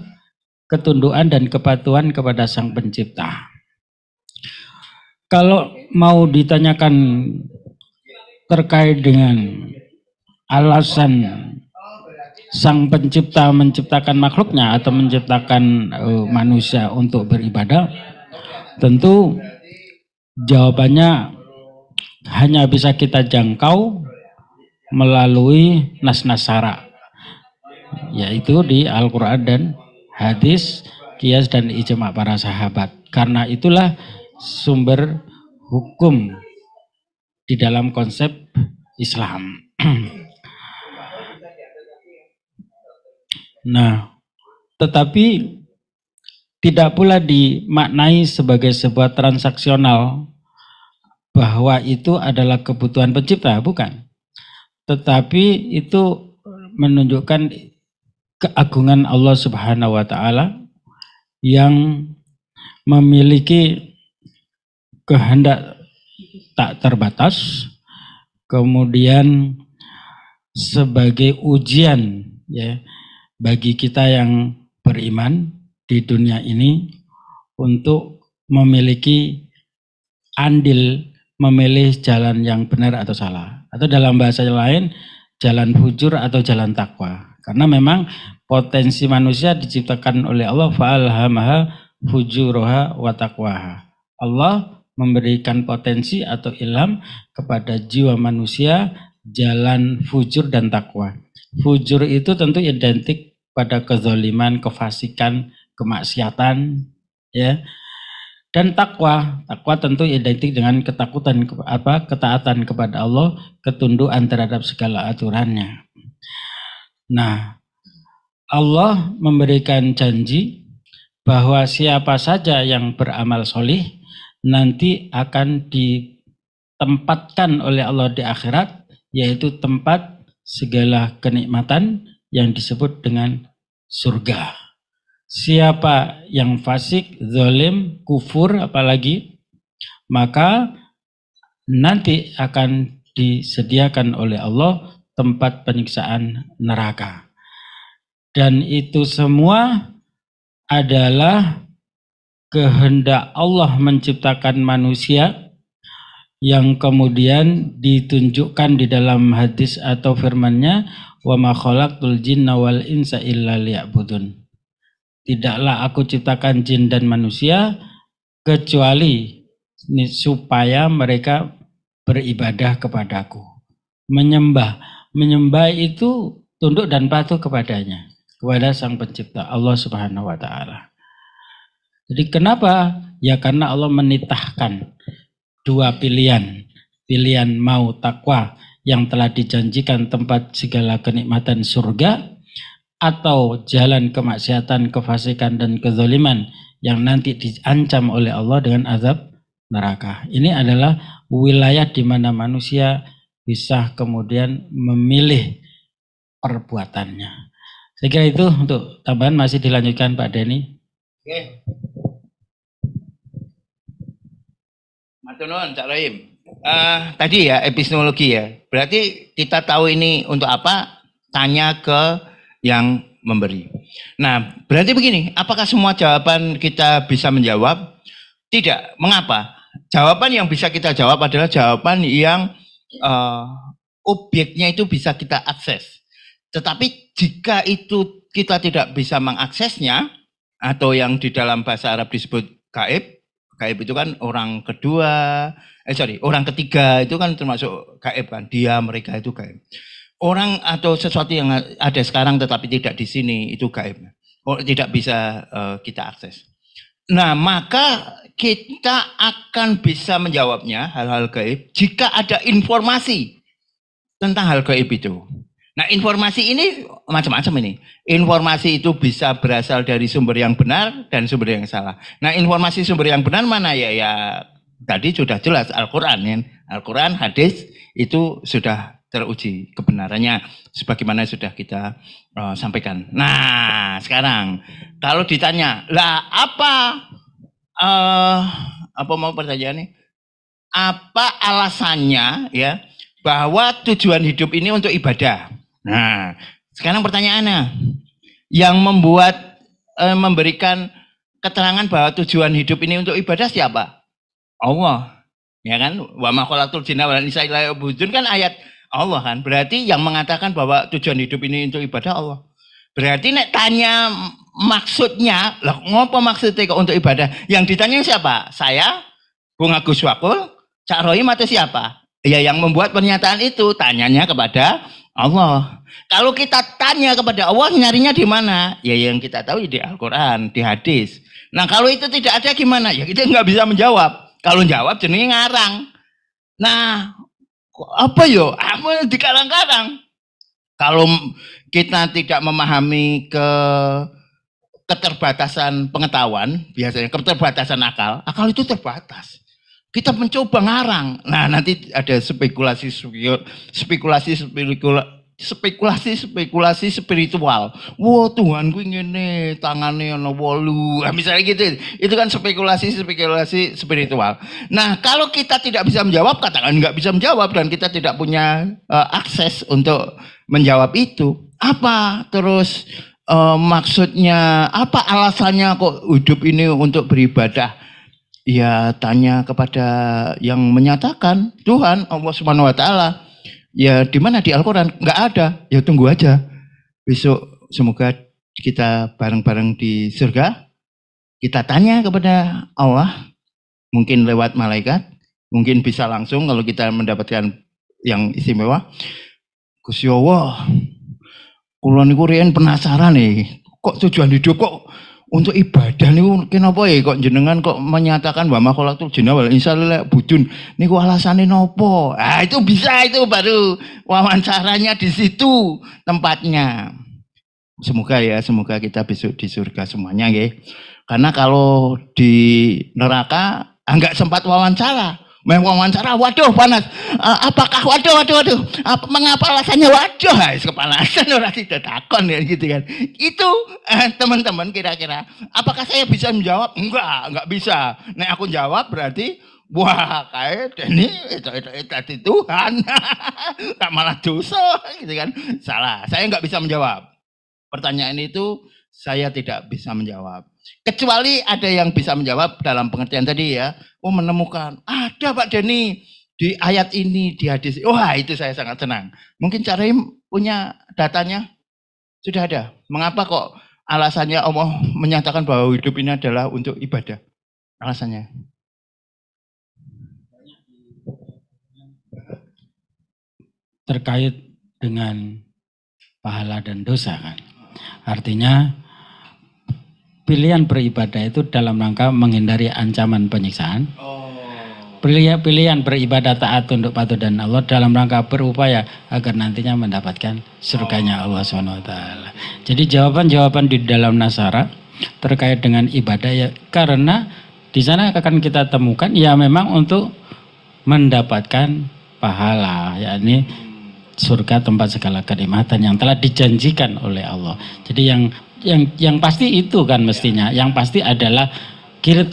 ketunduan dan kepatuhan kepada Sang Pencipta. Kalau mau ditanyakan terkait dengan alasan Sang Pencipta menciptakan makhluknya atau menciptakan eh, manusia untuk beribadah, tentu jawabannya hanya bisa kita jangkau melalui nas-nasara yaitu di Al-Quran dan hadis kias dan ijma para sahabat karena itulah sumber hukum di dalam konsep Islam nah tetapi tidak pula dimaknai sebagai sebuah transaksional bahwa itu adalah kebutuhan pencipta, bukan. Tetapi itu menunjukkan keagungan Allah Subhanahu wa taala yang memiliki kehendak tak terbatas kemudian sebagai ujian ya bagi kita yang beriman di dunia ini untuk memiliki andil memilih jalan yang benar atau salah atau dalam bahasa lain jalan fujur atau jalan takwa karena memang potensi manusia diciptakan oleh Allah fa'alhamaha fujuroha wa taqwaha Allah memberikan potensi atau ilham kepada jiwa manusia jalan fujur dan takwa fujur itu tentu identik pada kezoliman, kefasikan, kemaksiatan ya dan takwa takwa tentu identik dengan ketakutan apa ketaatan kepada Allah ketundukan terhadap segala aturannya nah Allah memberikan janji bahwa siapa saja yang beramal solih nanti akan ditempatkan oleh Allah di akhirat yaitu tempat segala kenikmatan yang disebut dengan surga siapa yang fasik, zolim, kufur apalagi, maka nanti akan disediakan oleh Allah tempat penyiksaan neraka. Dan itu semua adalah kehendak Allah menciptakan manusia yang kemudian ditunjukkan di dalam hadis atau firmannya wa ma khalaqtul jinna wal insa illa liya'budun Tidaklah aku ciptakan jin dan manusia kecuali supaya mereka beribadah kepadaku. Menyembah. Menyembah itu tunduk dan patuh kepadanya. Kepada sang pencipta Allah subhanahu wa ta'ala. Jadi kenapa? Ya karena Allah menitahkan dua pilihan. Pilihan mau takwa yang telah dijanjikan tempat segala kenikmatan surga atau jalan kemaksiatan, kefasikan dan kezoliman yang nanti diancam oleh Allah dengan azab neraka. Ini adalah wilayah di mana manusia bisa kemudian memilih perbuatannya. Saya kira itu untuk tambahan masih dilanjutkan Pak Denny. Oke. Matunun, Cak Rahim. Uh, tadi ya epistemologi ya. Berarti kita tahu ini untuk apa? Tanya ke yang memberi. Nah, berarti begini, apakah semua jawaban kita bisa menjawab? Tidak. Mengapa? Jawaban yang bisa kita jawab adalah jawaban yang uh, objeknya itu bisa kita akses. Tetapi jika itu kita tidak bisa mengaksesnya, atau yang di dalam bahasa Arab disebut gaib, gaib itu kan orang kedua, eh sorry, orang ketiga itu kan termasuk gaib kan, dia, mereka itu gaib orang atau sesuatu yang ada sekarang tetapi tidak di sini itu gaib. Oh, tidak bisa uh, kita akses. Nah, maka kita akan bisa menjawabnya hal-hal gaib jika ada informasi tentang hal gaib itu. Nah, informasi ini macam-macam ini. Informasi itu bisa berasal dari sumber yang benar dan sumber yang salah. Nah, informasi sumber yang benar mana ya? Ya tadi sudah jelas Al-Qur'an ya. Al-Qur'an, hadis itu sudah teruji kebenarannya sebagaimana sudah kita uh, sampaikan. Nah, sekarang kalau ditanya, lah apa uh, apa mau pertanyaan nih? Apa alasannya ya bahwa tujuan hidup ini untuk ibadah? Nah, sekarang pertanyaannya yang membuat uh, memberikan keterangan bahwa tujuan hidup ini untuk ibadah siapa? Allah. Ya kan? Wa ma khalaqtul jinna wal insa illa kan ayat Allah kan. Berarti yang mengatakan bahwa tujuan hidup ini untuk ibadah Allah. Berarti nek tanya maksudnya, lah ngopo maksudnya untuk ibadah? Yang ditanya siapa? Saya, Bung Agus Wakul, Cak Rohim atau siapa? Ya yang membuat pernyataan itu tanyanya kepada Allah. Kalau kita tanya kepada Allah nyarinya di mana? Ya yang kita tahu di Al-Qur'an, di hadis. Nah, kalau itu tidak ada gimana? Ya kita nggak bisa menjawab. Kalau jawab jenenge ngarang. Nah, apa yo di dikarang-karang kalau kita tidak memahami ke keterbatasan pengetahuan biasanya keterbatasan akal akal itu terbatas kita mencoba ngarang nah nanti ada spekulasi spekulasi spekulasi spekulasi-spekulasi spiritual. wow, Tuhan gue nih, tangannya ono wolu. Nah, misalnya gitu. Itu kan spekulasi-spekulasi spiritual. Nah kalau kita tidak bisa menjawab, katakan nggak bisa menjawab dan kita tidak punya uh, akses untuk menjawab itu. Apa terus uh, maksudnya, apa alasannya kok hidup ini untuk beribadah? Ya tanya kepada yang menyatakan Tuhan Allah Subhanahu wa taala Ya di mana di Al-Quran? Nggak ada. Ya tunggu aja. Besok semoga kita bareng-bareng di surga. Kita tanya kepada Allah. Mungkin lewat malaikat. Mungkin bisa langsung kalau kita mendapatkan yang istimewa. Gusti Allah, kulon penasaran nih, kok tujuan hidup kok untuk ibadah niku kenapa ya kok jenengan kok menyatakan bahwa makhluk tuh wal insyaallah lil budun niku alasannya nopo ah itu bisa itu baru wawancaranya di situ tempatnya semoga ya semoga kita besok di surga semuanya ya karena kalau di neraka ah, nggak sempat wawancara wawancara, waduh panas uh, apakah waduh waduh waduh apa, mengapa alasannya waduh guys kepanasan orang tidak takon ya gitu kan itu teman eh, teman-teman kira-kira apakah saya bisa menjawab enggak enggak bisa Nek aku jawab berarti wah kayak ini itu itu itu, itu Tuhan tak malah dosa gitu kan salah saya enggak bisa menjawab pertanyaan itu saya tidak bisa menjawab kecuali ada yang bisa menjawab dalam pengertian tadi ya Oh menemukan. Ada Pak Denny di ayat ini, di hadis. Wah oh, itu saya sangat senang. Mungkin cari punya datanya? Sudah ada. Mengapa kok alasannya Allah menyatakan bahwa hidup ini adalah untuk ibadah? Alasannya? Terkait dengan pahala dan dosa kan. Artinya pilihan beribadah itu dalam rangka menghindari ancaman penyiksaan. Oh. Pilihan beribadah taat untuk patuh dan Allah dalam rangka berupaya agar nantinya mendapatkan surganya oh. Allah SWT. Jadi jawaban-jawaban di dalam Nasara terkait dengan ibadah ya karena di sana akan kita temukan ya memang untuk mendapatkan pahala yakni surga tempat segala kenikmatan yang telah dijanjikan oleh Allah. Jadi yang yang yang pasti itu kan mestinya. Yang pasti adalah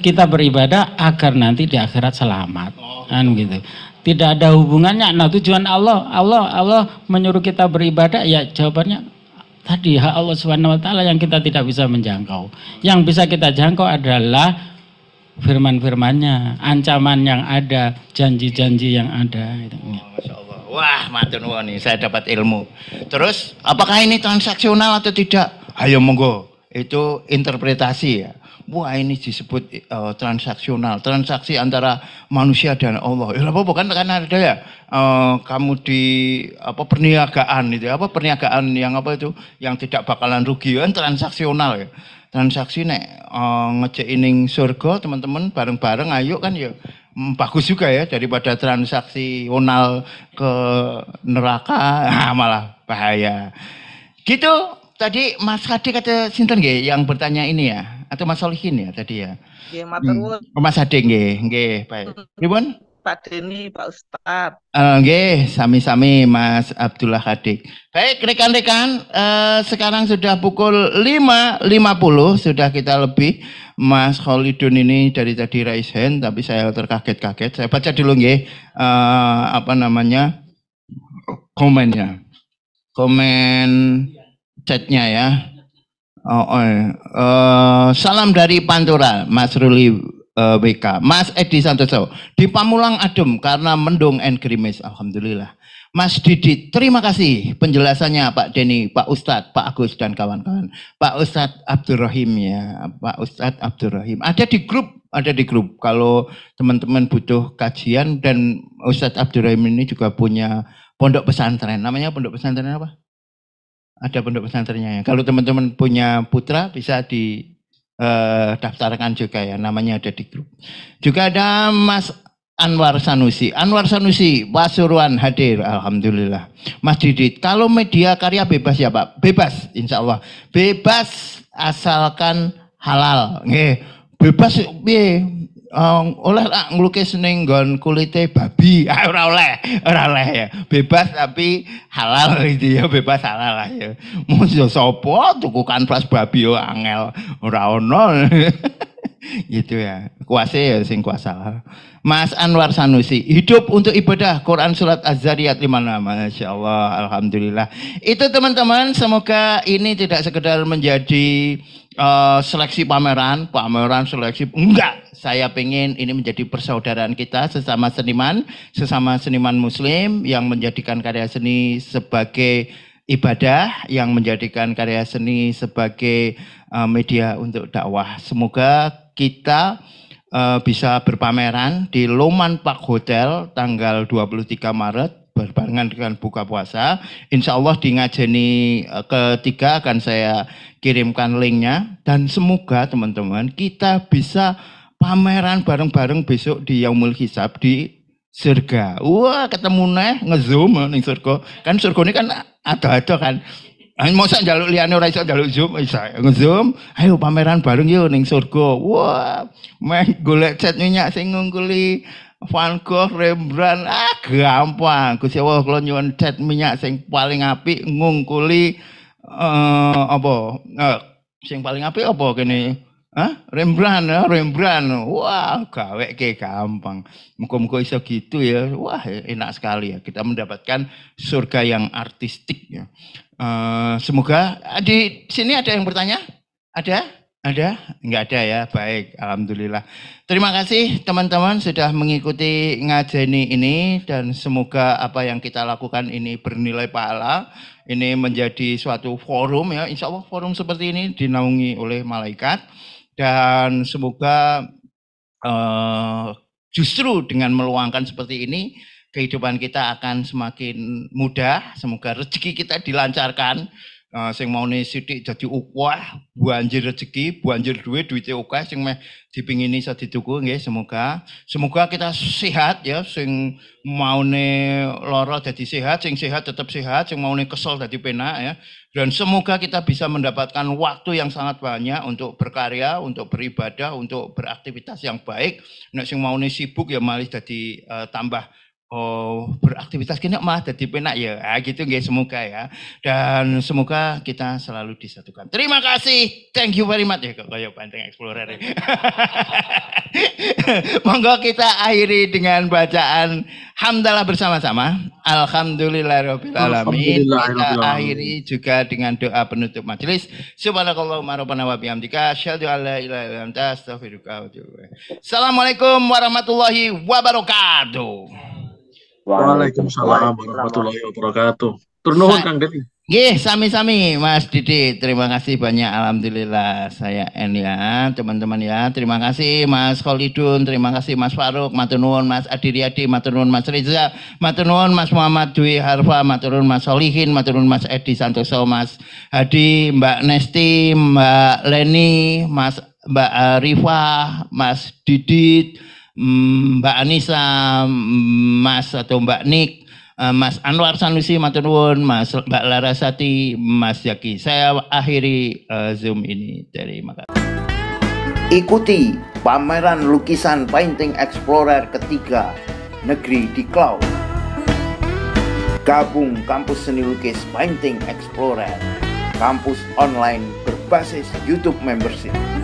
kita beribadah agar nanti di akhirat selamat. Kan gitu. Tidak ada hubungannya. Nah, tujuan Allah, Allah Allah menyuruh kita beribadah ya jawabannya tadi hak Allah Subhanahu wa taala yang kita tidak bisa menjangkau. Yang bisa kita jangkau adalah firman-firmannya, ancaman yang ada, janji-janji yang ada gitu. Oh, Wah, matur nuwun saya dapat ilmu. Terus apakah ini transaksional atau tidak? Ayo monggo. Itu interpretasi ya. Wah ini disebut uh, transaksional, transaksi antara manusia dan Allah. Ya apa bukan kan ada ya uh, kamu di apa perniagaan itu ya. apa perniagaan yang apa itu yang tidak bakalan rugi kan transaksional ya. Transaksi nek uh, ngecek ining surga teman-teman bareng-bareng ayo kan ya Hmm, bagus juga ya daripada transaksi onal ke neraka nah, malah bahaya. Gitu tadi Mas Hadi kata sinten gak yang bertanya ini ya atau Mas Solihin ya tadi ya. hmm. Oh, Mas Hadi nggih, baik. Hmm. Ribuan? Pak Deni, Pak Ustad. Uh, eh, Oke, sami-sami Mas Abdullah Hadi Baik, rekan-rekan, uh, sekarang sudah pukul 5.50, sudah kita lebih. Mas Khalidun ini dari tadi raise hand tapi saya terkaget-kaget. Saya baca dulu nggih uh, apa namanya? komennya. Komen chatnya ya. Oh, oh. Uh, salam dari Pantura, Mas Ruli uh, eh, WK. Mas Edi Santoso, di Pamulang adem karena mendung and gerimis. Alhamdulillah. Mas Didit, terima kasih penjelasannya Pak Denny, Pak Ustadz, Pak Agus dan kawan-kawan. Pak Ustadz Abdurrahim ya, Pak Ustadz Abdurrahim. Ada di grup, ada di grup. Kalau teman-teman butuh kajian dan Ustadz Abdurrahim ini juga punya pondok pesantren. Namanya pondok pesantren apa? Ada pondok pesantrennya ya. Kalau teman-teman punya putra bisa di eh, daftarkan juga ya, namanya ada di grup. Juga ada Mas Anwar Sanusi. Anwar Sanusi, Basuruan hadir, Alhamdulillah. Mas Didit, kalau media karya bebas ya Pak? Bebas, insya Allah. Bebas asalkan halal. Nge. Bebas, ye. Um, oleh lah ngelukis ning kulite babi ah, ora oleh ora oleh ya bebas tapi halal gitu ya bebas halal lah ya mau sopo, tuku kanvas babi yo angel ora ono gitu ya. Kuasa ya sing kuasa. Mas Anwar Sanusi, hidup untuk ibadah Quran surat Az-Zariyat nama Masya Allah, alhamdulillah. Itu teman-teman, semoga ini tidak sekedar menjadi uh, seleksi pameran, pameran seleksi enggak. Saya pengen ini menjadi persaudaraan kita sesama seniman, sesama seniman muslim yang menjadikan karya seni sebagai ibadah yang menjadikan karya seni sebagai eh, media untuk dakwah. Semoga kita uh, bisa berpameran di Loman Park Hotel tanggal 23 Maret berbarengan dengan buka puasa. Insya Allah di ngajeni eh, ketiga akan saya kirimkan linknya. Dan semoga teman-teman kita bisa pameran bareng-bareng besok di Yaumul Hisab di surga. Wah ketemu nih ngezoom nih surga. Kan surga ini kan ada-ada kan mau eh, Masa jaluk liane ora iso jaluk Zoom eh, iso. Zoom, ayo pameran bareng yo ning surga. Wah, meh golek cat minyak sing ngungkuli Van Gogh, Rembrandt. Ah, gampang. Gusti Allah kula nyuwun cat minyak sing paling api ngungkuli uh, eh, apa? Uh, sing paling api apa kene? ah, Rembrandt, Rembrandt. Wah, gawe ke gampang. Muka-muka iso gitu ya. Wah, enak sekali ya. Kita mendapatkan surga yang artistik ya. Uh, semoga eh, di sini ada yang bertanya? Ada? Ada? Enggak ada ya. Baik, alhamdulillah. Terima kasih teman-teman sudah mengikuti ngajeni ini dan semoga apa yang kita lakukan ini bernilai pahala. Ini menjadi suatu forum ya. Insya Allah forum seperti ini dinaungi oleh malaikat dan semoga uh, justru dengan meluangkan seperti ini kehidupan kita akan semakin mudah. Semoga rezeki kita dilancarkan. Uh, sing mau sidik jadi ukwah, buanjir rezeki, buanjir duit, duit ukwah, sing meh dipingini saya dituku, nggih semoga. Semoga kita sehat ya, sing mau nih loro jadi sehat, sing sehat tetap sehat, sing mau nih kesel jadi pena ya. Dan semoga kita bisa mendapatkan waktu yang sangat banyak untuk berkarya, untuk beribadah, untuk beraktivitas yang baik. nah, sing mau nih sibuk ya malih jadi uh, eh, tambah oh, beraktivitas kini mah jadi penak ya. Nah, gitu guys semoga ya. Dan semoga kita selalu disatukan. Terima kasih. Thank you very much ya kok kayak Banteng Explorer. Monggo kita akhiri dengan bacaan hamdalah bersama-sama. Alhamdulillahirabbil alamin. Kita akhiri juga dengan doa penutup majelis. Subhanakallahumma rabbana wa bihamdika asyhadu an la ilaha illa Assalamualaikum warahmatullahi wabarakatuh. Waalaikumsalam warahmatullahi wabarakatuh. Tur nuhun Kang Dedi. Gih, sami-sami Mas Didi. Terima kasih banyak alhamdulillah saya N ya, teman-teman ya. Terima kasih Mas Khalidun, terima kasih Mas Faruk, matur nuwun Mas Adiriadi, matur nuwun Mas Riza, matur nuwun Mas Muhammad Dwi Harfa, matur nuwun Mas Solihin, matur nuwun Mas Edi Santoso, Mas Hadi, Mbak Nesti, Mbak Leni, Mas Mbak Arifah, eh, Mas Didit, Mm, Mbak Anissa, mm, Mas atau Mbak Nik, eh, Mas Anwar Sanusi Matunwun, Mas Mbak Larasati, Mas Yaki. Saya akhiri uh, Zoom ini. Terima kasih. Ikuti pameran lukisan Painting Explorer ketiga Negeri di Cloud. Gabung kampus seni lukis Painting Explorer, kampus online berbasis YouTube membership.